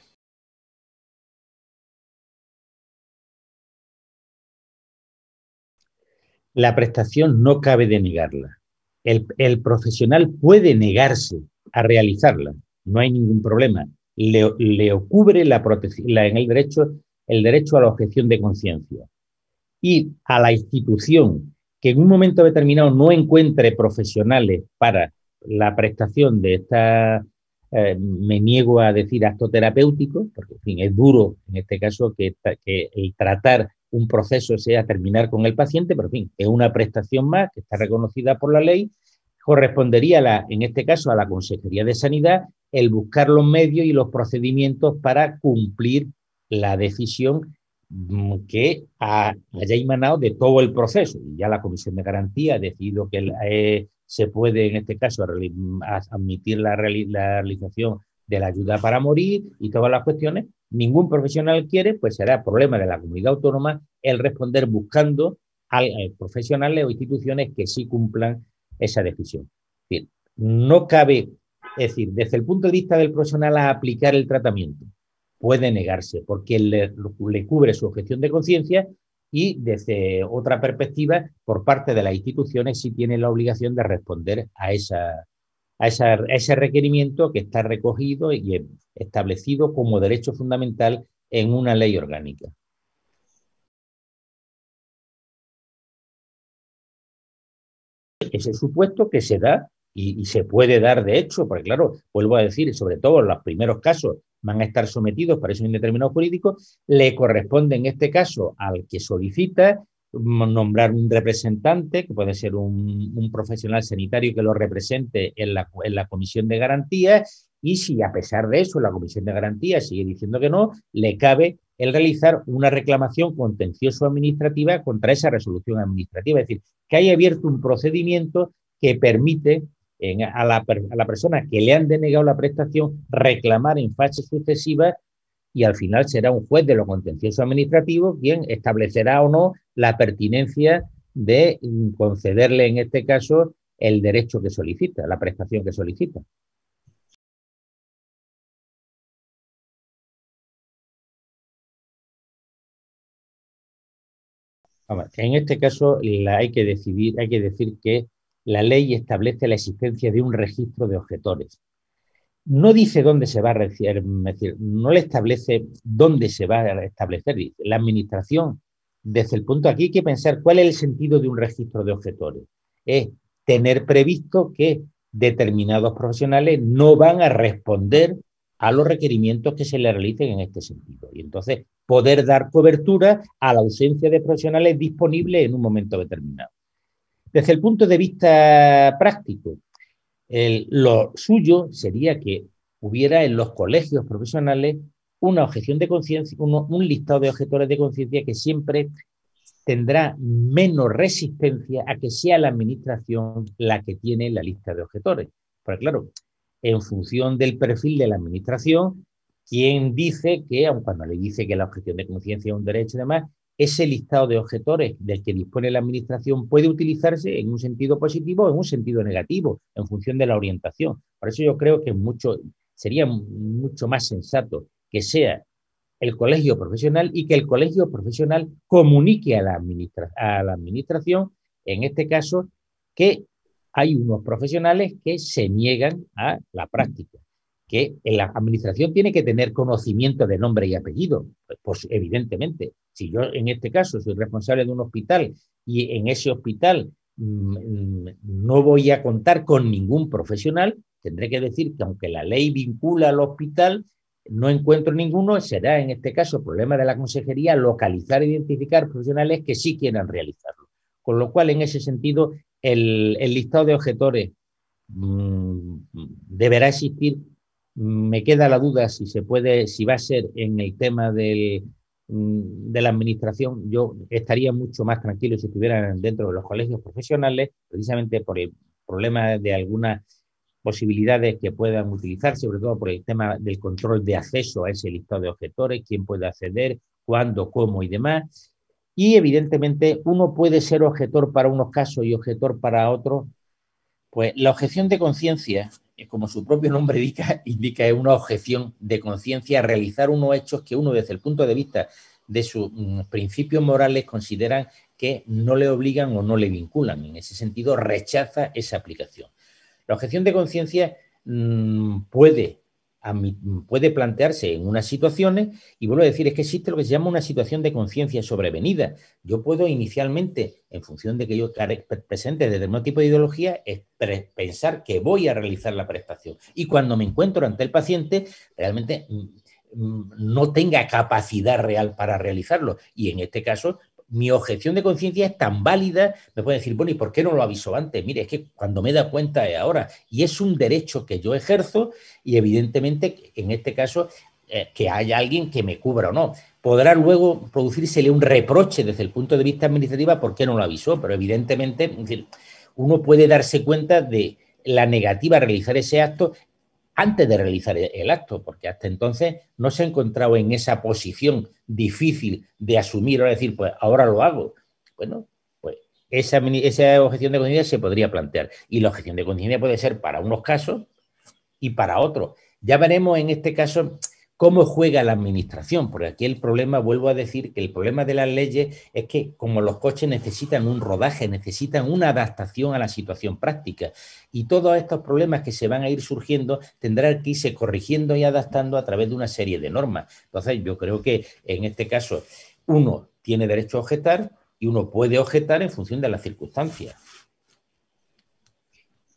la prestación no cabe denegarla. El, el, profesional puede negarse a realizarla, no hay ningún problema. Le, le cubre en el derecho, el derecho a la objeción de conciencia. Y a la institución que en un momento determinado no encuentre profesionales para la prestación de esta eh, me niego a decir acto terapéutico, porque en fin, es duro en este caso que, el tratar un proceso sea terminar con el paciente, pero en fin, es una prestación más que está reconocida por la ley. Correspondería, en este caso, a la Consejería de Sanidad el buscar los medios y los procedimientos para cumplir la decisión mm, que haya emanado de todo el proceso. y Ya la Comisión de Garantía ha decidido que el, eh, se puede, en este caso, admitir la, realización de la ayuda para morir y todas las cuestiones, ningún profesional quiere, pues será problema de la comunidad autónoma el responder buscando a eh, profesionales o instituciones que sí cumplan esa decisión. no cabe, es decir, desde el punto de vista del profesional a aplicar el tratamiento, puede negarse porque le cubre su objeción de conciencia y desde otra perspectiva, por parte de las instituciones sí tienen la obligación de responder a, ese requerimiento que está recogido y establecido como derecho fundamental en una ley orgánica. Ese supuesto que se da y, y, se puede dar de hecho, porque claro, vuelvo a decir, sobre todo en los primeros casos, van a estar sometidos para esos indeterminados jurídico, le corresponde en este caso al que solicita nombrar un representante, que puede ser un, profesional sanitario que lo represente en la, comisión de garantías, y si a pesar de eso la comisión de garantías sigue diciendo que no, le cabe el realizar una reclamación contencioso-administrativa contra esa resolución administrativa. Es decir, que haya abierto un procedimiento que permite a, la, persona que le han denegado la prestación reclamar en fases sucesivas y al final será un juez de lo contencioso administrativo quien establecerá o no la pertinencia de concederle en este caso el derecho que solicita, la prestación que solicita. En este caso hay, que decidir, hay que decir que la ley establece la existencia de un registro de objetores. No dice dónde se va a recibir, no le establece dónde se va a establecer. La administración, desde el punto aquí hay que pensar cuál es el sentido de un registro de objetores. Es tener previsto que determinados profesionales no van a responder a los requerimientos que se le realicen en este sentido. Y entonces poder dar cobertura a la ausencia de profesionales disponibles en un momento determinado. Desde el punto de vista práctico, lo suyo sería que hubiera en los colegios profesionales una objeción de conciencia, un listado de objetores de conciencia que siempre tendrá menos resistencia a que sea la administración la que tiene la lista de objetores. Porque claro, en función del perfil de la administración, quien dice que, aun cuando le dice que la objeción de conciencia es un derecho y demás, ese listado de objetores del que dispone la Administración puede utilizarse en un sentido positivo o en un sentido negativo, en función de la orientación. Por eso yo creo que mucho, sería mucho más sensato que sea el colegio profesional y que el colegio profesional comunique a la Administración, en este caso, que hay unos profesionales que se niegan a la práctica que la administración tiene que tener conocimiento de nombre y apellido. Pues evidentemente, si yo en este caso soy responsable de un hospital y en ese hospital mm, mm, no voy a contar con ningún profesional, tendré que decir que aunque la ley vincula al hospital, no encuentro ninguno, será en este caso problema de la consejería localizar e identificar profesionales que sí quieran realizarlo. Con lo cual, en ese sentido, el, listado de objetores mm, deberá existir me queda la duda si se puede, si va a ser en el tema mm, de la administración. Yo estaría mucho más tranquilo si estuvieran dentro de los colegios profesionales, precisamente por el problema de algunas posibilidades que puedan utilizar, sobre todo por el tema del control de acceso a ese listado de objetores, quién puede acceder, cuándo, cómo y demás. Y evidentemente uno puede ser objetor para unos casos y objetor para otros. Pues la objeción de conciencia como su propio nombre indica, indica, es una objeción de conciencia realizar unos hechos que uno desde el punto de vista de sus mm, principios morales consideran que no le obligan o no le vinculan. En ese sentido, rechaza esa aplicación. La objeción de conciencia mm, puede puede plantearse en unas situaciones, y vuelvo a decir, es que existe lo que se llama una situación de conciencia sobrevenida. Yo puedo inicialmente, en función de que yo presente un tipo de ideología, pensar que voy a realizar la prestación. Y cuando me encuentro ante el paciente, realmente mm, mm, no tenga capacidad real para realizarlo. Y en este caso, mi objeción de conciencia es tan válida, me pueden decir, bueno, ¿y por qué no lo avisó antes? Mire, es que cuando me da cuenta es ahora. Y es un derecho que yo ejerzo y evidentemente, en este caso, eh, que haya alguien que me cubra o no. Podrá luego producírsele un reproche desde el punto de vista administrativo ¿por qué no lo avisó? Pero evidentemente, uno puede darse cuenta de la negativa a realizar ese acto antes de realizar e-, el acto, porque hasta entonces no se ha encontrado en esa posición difícil de asumir, o decir, pues ahora lo hago. Bueno, pues esa, esa objeción de conciencia se podría plantear. Y la objeción de conciencia puede ser para unos casos y para otros. Ya veremos en este caso cómo juega la administración, porque aquí el problema, vuelvo a decir, que el problema de las leyes es que como los coches necesitan un rodaje, necesitan una adaptación a la situación práctica, y todos estos problemas que se van a ir surgiendo tendrán que irse corrigiendo y adaptando a través de una serie de normas. Entonces, yo creo que en este caso uno tiene derecho a objetar y uno puede objetar en función de las circunstancias.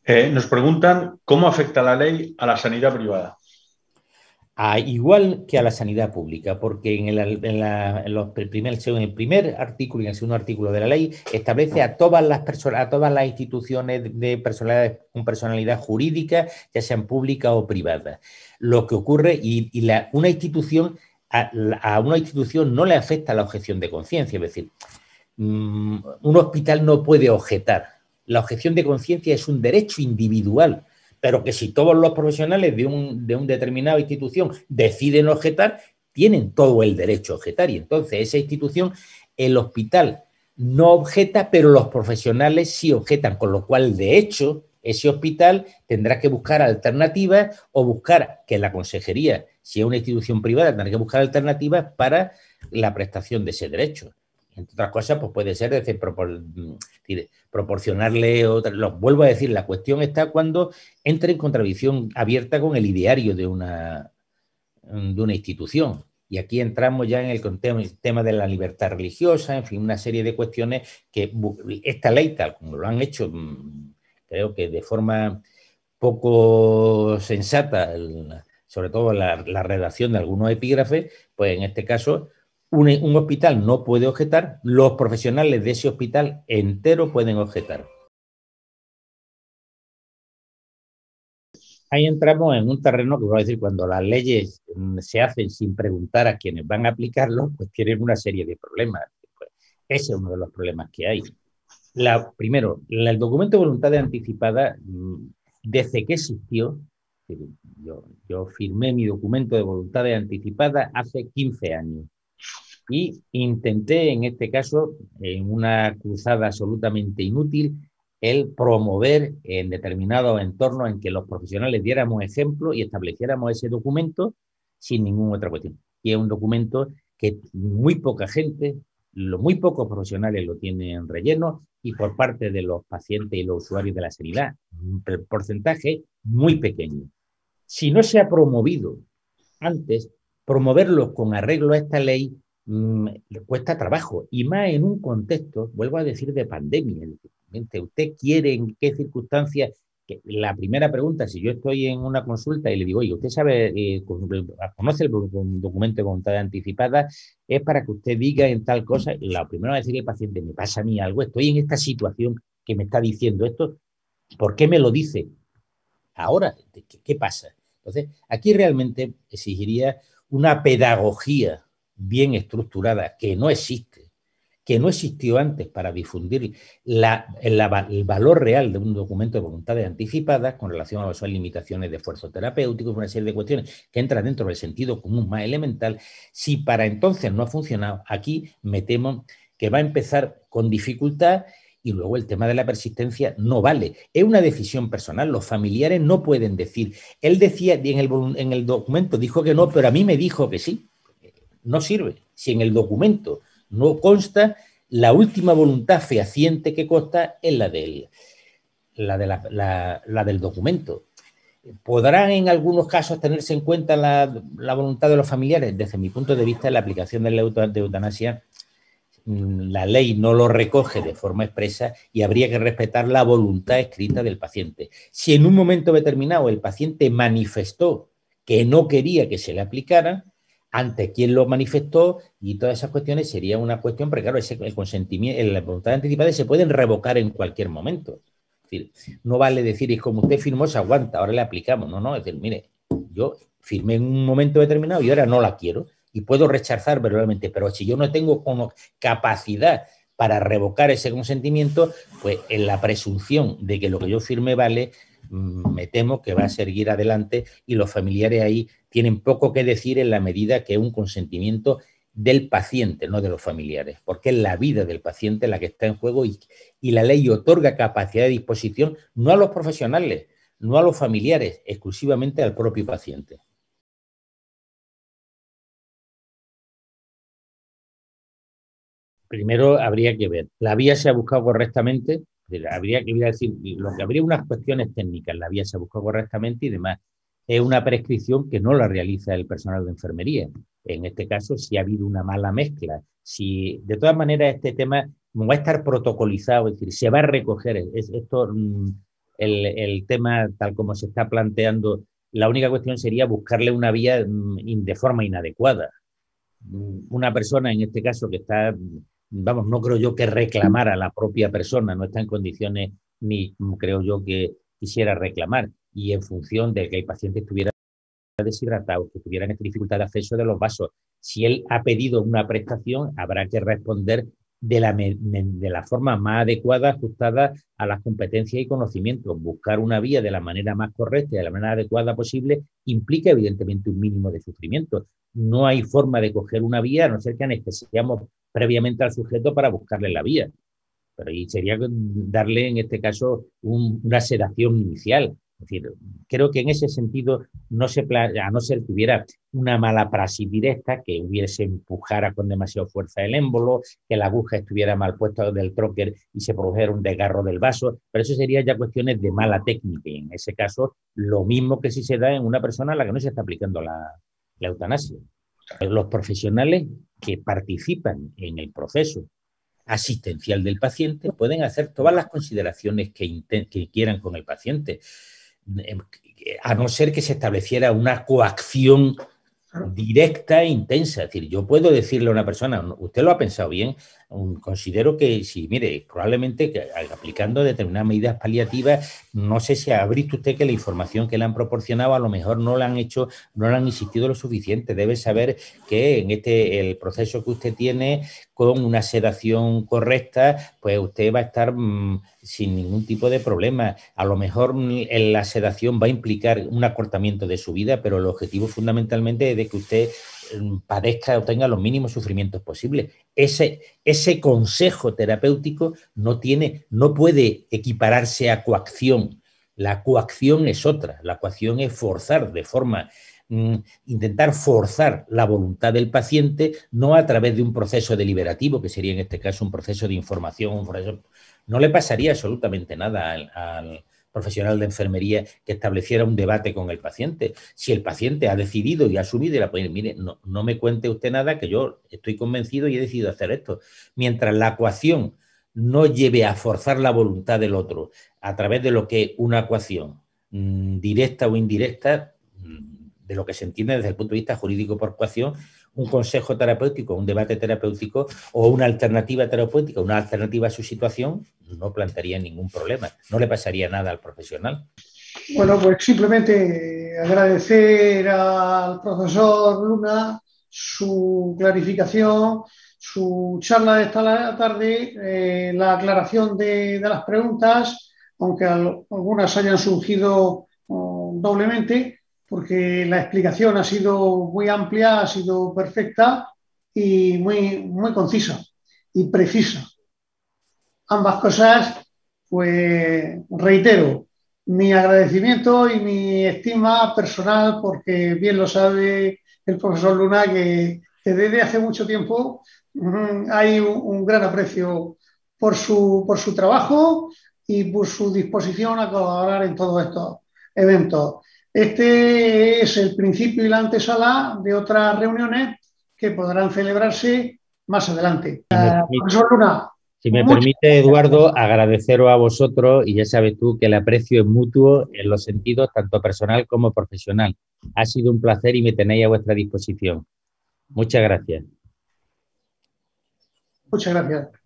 Eh, nos preguntan cómo afecta la ley a la sanidad privada a, igual que a la sanidad pública, porque en el, en la, en los, primer, artículo y en el segundo artículo de la ley establece a todas las personas, a todas las instituciones de personalidad, con personalidad jurídica, ya sean públicas o privadas. Lo que ocurre y, la, una institución a, a, una institución no le afecta la objeción de conciencia, es decir, mm, un hospital no puede objetar. La objeción de conciencia es un derecho individual pero que si todos los profesionales de un, de determinada institución deciden objetar, tienen todo el derecho a objetar. Y entonces esa institución, el hospital no objeta, pero los profesionales sí objetan, con lo cual, de hecho, ese hospital tendrá que buscar alternativas o buscar que la consejería, si es una institución privada, tendrá que buscar alternativas para la prestación de ese derecho. Entre otras cosas, pues puede ser decir proporcionarle otra. Lo vuelvo a decir, la cuestión está cuando entra en contradicción abierta con el ideario de una, mm, de una institución. Y aquí entramos ya en el tema de la libertad religiosa, en fin, una serie de cuestiones que esta ley, tal como lo han hecho, mm, creo que de forma poco sensata, sobre todo la, la redacción de algunos epígrafes, pues en este caso un, hospital no puede objetar, los profesionales de ese hospital entero pueden objetar. ahí entramos en un terreno que, va a decir, cuando las leyes mm, se hacen sin preguntar a quienes van a aplicarlo, pues tienen una serie de problemas. Pues, ese es uno de los problemas que hay. La, primero, el documento de voluntad anticipada, mm, desde que existió, yo, yo firmé mi documento de voluntad anticipada hace 15 años y intenté, en este caso, en una cruzada absolutamente inútil, el promover en determinados entornos en que los profesionales diéramos ejemplo y estableciéramos ese documento sin ninguna otra cuestión. Y es un documento que muy poca gente, lo, muy pocos profesionales lo tienen relleno y por parte de los pacientes y los usuarios de la sanidad, un porcentaje muy pequeño. Si no se ha promovido antes, promoverlo con arreglo a esta ley mm, le cuesta trabajo, y más en un contexto, vuelvo a decir, de pandemia. ¿Usted quiere en qué circunstancias? Que la primera pregunta, si yo estoy en una consulta y le digo, oye, ¿usted sabe, eh, conoce el documento de voluntad anticipada? Es para que usted diga en tal cosa, y la primera a decirle el paciente, me pasa a mí algo, estoy en esta situación que me está diciendo esto, ¿por qué me lo dice? Ahora, qué pasa? Entonces, aquí realmente exigiría una pedagogía bien estructurada que no existe, que no existió antes para difundir el valor real de un documento de voluntades anticipadas con relación a las limitaciones de esfuerzo terapéutico, una serie de cuestiones que entran dentro del sentido común más elemental, si para entonces no ha funcionado, aquí me temo que va a empezar con dificultad y luego el tema de la persistencia no vale. Es una decisión personal. Los familiares no pueden decir. Él decía, en el, en el documento dijo que no, pero a mí me dijo que sí. Eh, no sirve. Si en el documento no consta, la última voluntad fehaciente que consta es la del, la, del documento. ¿Podrán en algunos casos tenerse en cuenta la, la, voluntad de los familiares? Desde mi punto de vista, la aplicación de la eutanasia Mm, la ley no lo recoge de forma expresa y habría que respetar la voluntad escrita del paciente. Si en un momento determinado el paciente manifestó que no quería que se le aplicara, ante quién lo manifestó y todas esas cuestiones sería una cuestión, porque claro, ese, el consentimiento, la voluntad anticipada se pueden revocar en cualquier momento. no vale decir, y como usted firmó, se aguanta, ahora le aplicamos. No, no, es decir, mire, yo firmé en un momento determinado y ahora no la quiero y puedo rechazar verbalmente, pero si yo no tengo como capacidad para revocar ese consentimiento, pues en la presunción de que lo que yo firme vale, mm, me temo que va a seguir adelante y los familiares ahí tienen poco que decir en la medida que es un consentimiento del paciente, no de los familiares, porque es la vida del paciente la que está en juego y la ley otorga capacidad de disposición no a los profesionales, no a los familiares, exclusivamente al propio paciente. primero habría que ver, ¿la vía se ha buscado correctamente? Habría que decir, lo que habría unas cuestiones técnicas, la vía se ha buscado correctamente y demás. Es una prescripción que no la realiza el personal de enfermería. En este caso, si ha habido una mala mezcla. Si, de todas maneras, este tema va a estar protocolizado, es decir, se va a recoger esto, mm, el, el tema tal como se está planteando. La única cuestión sería buscarle una vía mm, de forma inadecuada. Mm, una persona, en este caso, que está vamos, no creo yo que reclamara a la propia persona, no está en condiciones ni mm, creo yo que quisiera reclamar. Y en función de que el paciente estuviera deshidratado, que tuviera dificultad de acceso de los vasos, si él ha pedido una prestación, habrá que responder de la, de la forma más adecuada, ajustada a las competencias y conocimientos. Buscar una vía de la manera más correcta y de la manera adecuada posible implica evidentemente un mínimo de sufrimiento. No hay forma de coger una vía, a no ser que necesitamos previamente al sujeto para buscarle la vía. Pero ahí sería darle, en este caso, una sedación inicial. Es decir, creo que en ese sentido, no se a no ser que una mala praxis directa, que hubiese empujara con demasiada fuerza el émbolo, que la aguja estuviera mal puesta del troker y se produjera un desgarro del vaso, pero eso sería ya cuestiones de mala técnica. Y en ese caso, lo mismo que si se da en una persona a la que no se está aplicando la eutanasia. Los profesionales que participan en el proceso asistencial del paciente pueden hacer todas las consideraciones que, quieran con el paciente, em, eh, a no ser que se estableciera una coacción directa e intensa. Es decir, yo puedo decirle a una persona, usted lo ha pensado bien, mm, considero que si, mire, probablemente aplicando determinadas medidas paliativas, no sé si ha usted que la información que le han proporcionado a lo mejor no la han hecho, no la han insistido lo suficiente. Debe saber que en este el proceso que usted tiene con una sedación correcta, pues usted va a estar mm, sin ningún tipo de problema. A lo mejor mm, la sedación va a implicar un acortamiento de su vida, pero el objetivo fundamentalmente es de que usted eh, padezca o tenga los mínimos sufrimientos posibles. Ese, ese consejo terapéutico no tiene, no puede equipararse a coacción. La coacción es otra. La coacción es forzar de forma mm, intentar forzar la voluntad del paciente, no a través de un proceso deliberativo, que sería en este caso un proceso de información, un no le pasaría absolutamente nada al, al profesional de enfermería que estableciera un debate con el paciente. Si el paciente ha decidido y ha asumido y la decir, mire, no, me cuente usted nada, que yo estoy convencido y he decidido hacer esto. Mientras la ecuación no lleve a forzar la voluntad del otro a través de lo que una ecuación mm, directa o indirecta, mm, de lo que se entiende desde el punto de vista jurídico por ecuación, un consejo terapéutico, un debate terapéutico o una alternativa terapéutica, una alternativa a su situación, no plantearía ningún problema, no le pasaría nada al profesional. Bueno, pues simplemente agradecer al profesor Luna su clarificación, su charla de esta tarde, eh, la aclaración de, las preguntas, aunque algunas hayan surgido oh, doblemente, porque la explicación ha sido muy amplia, ha sido perfecta y muy, concisa y precisa. Ambas cosas, pues reitero, mi agradecimiento y mi estima personal, porque bien lo sabe el profesor Luna, que, desde hace mucho tiempo mm, hay un, gran aprecio por su, por su trabajo y por su disposición a colaborar en todos estos eventos. Este es el principio y la antesala de otras reuniones que podrán celebrarse más adelante. Si me ah, permite, si me permite Eduardo, agradeceros a vosotros y ya sabes tú que el aprecio es mutuo en los sentidos tanto personal como profesional. Ha sido un placer y me tenéis a vuestra disposición. Muchas gracias. Muchas gracias.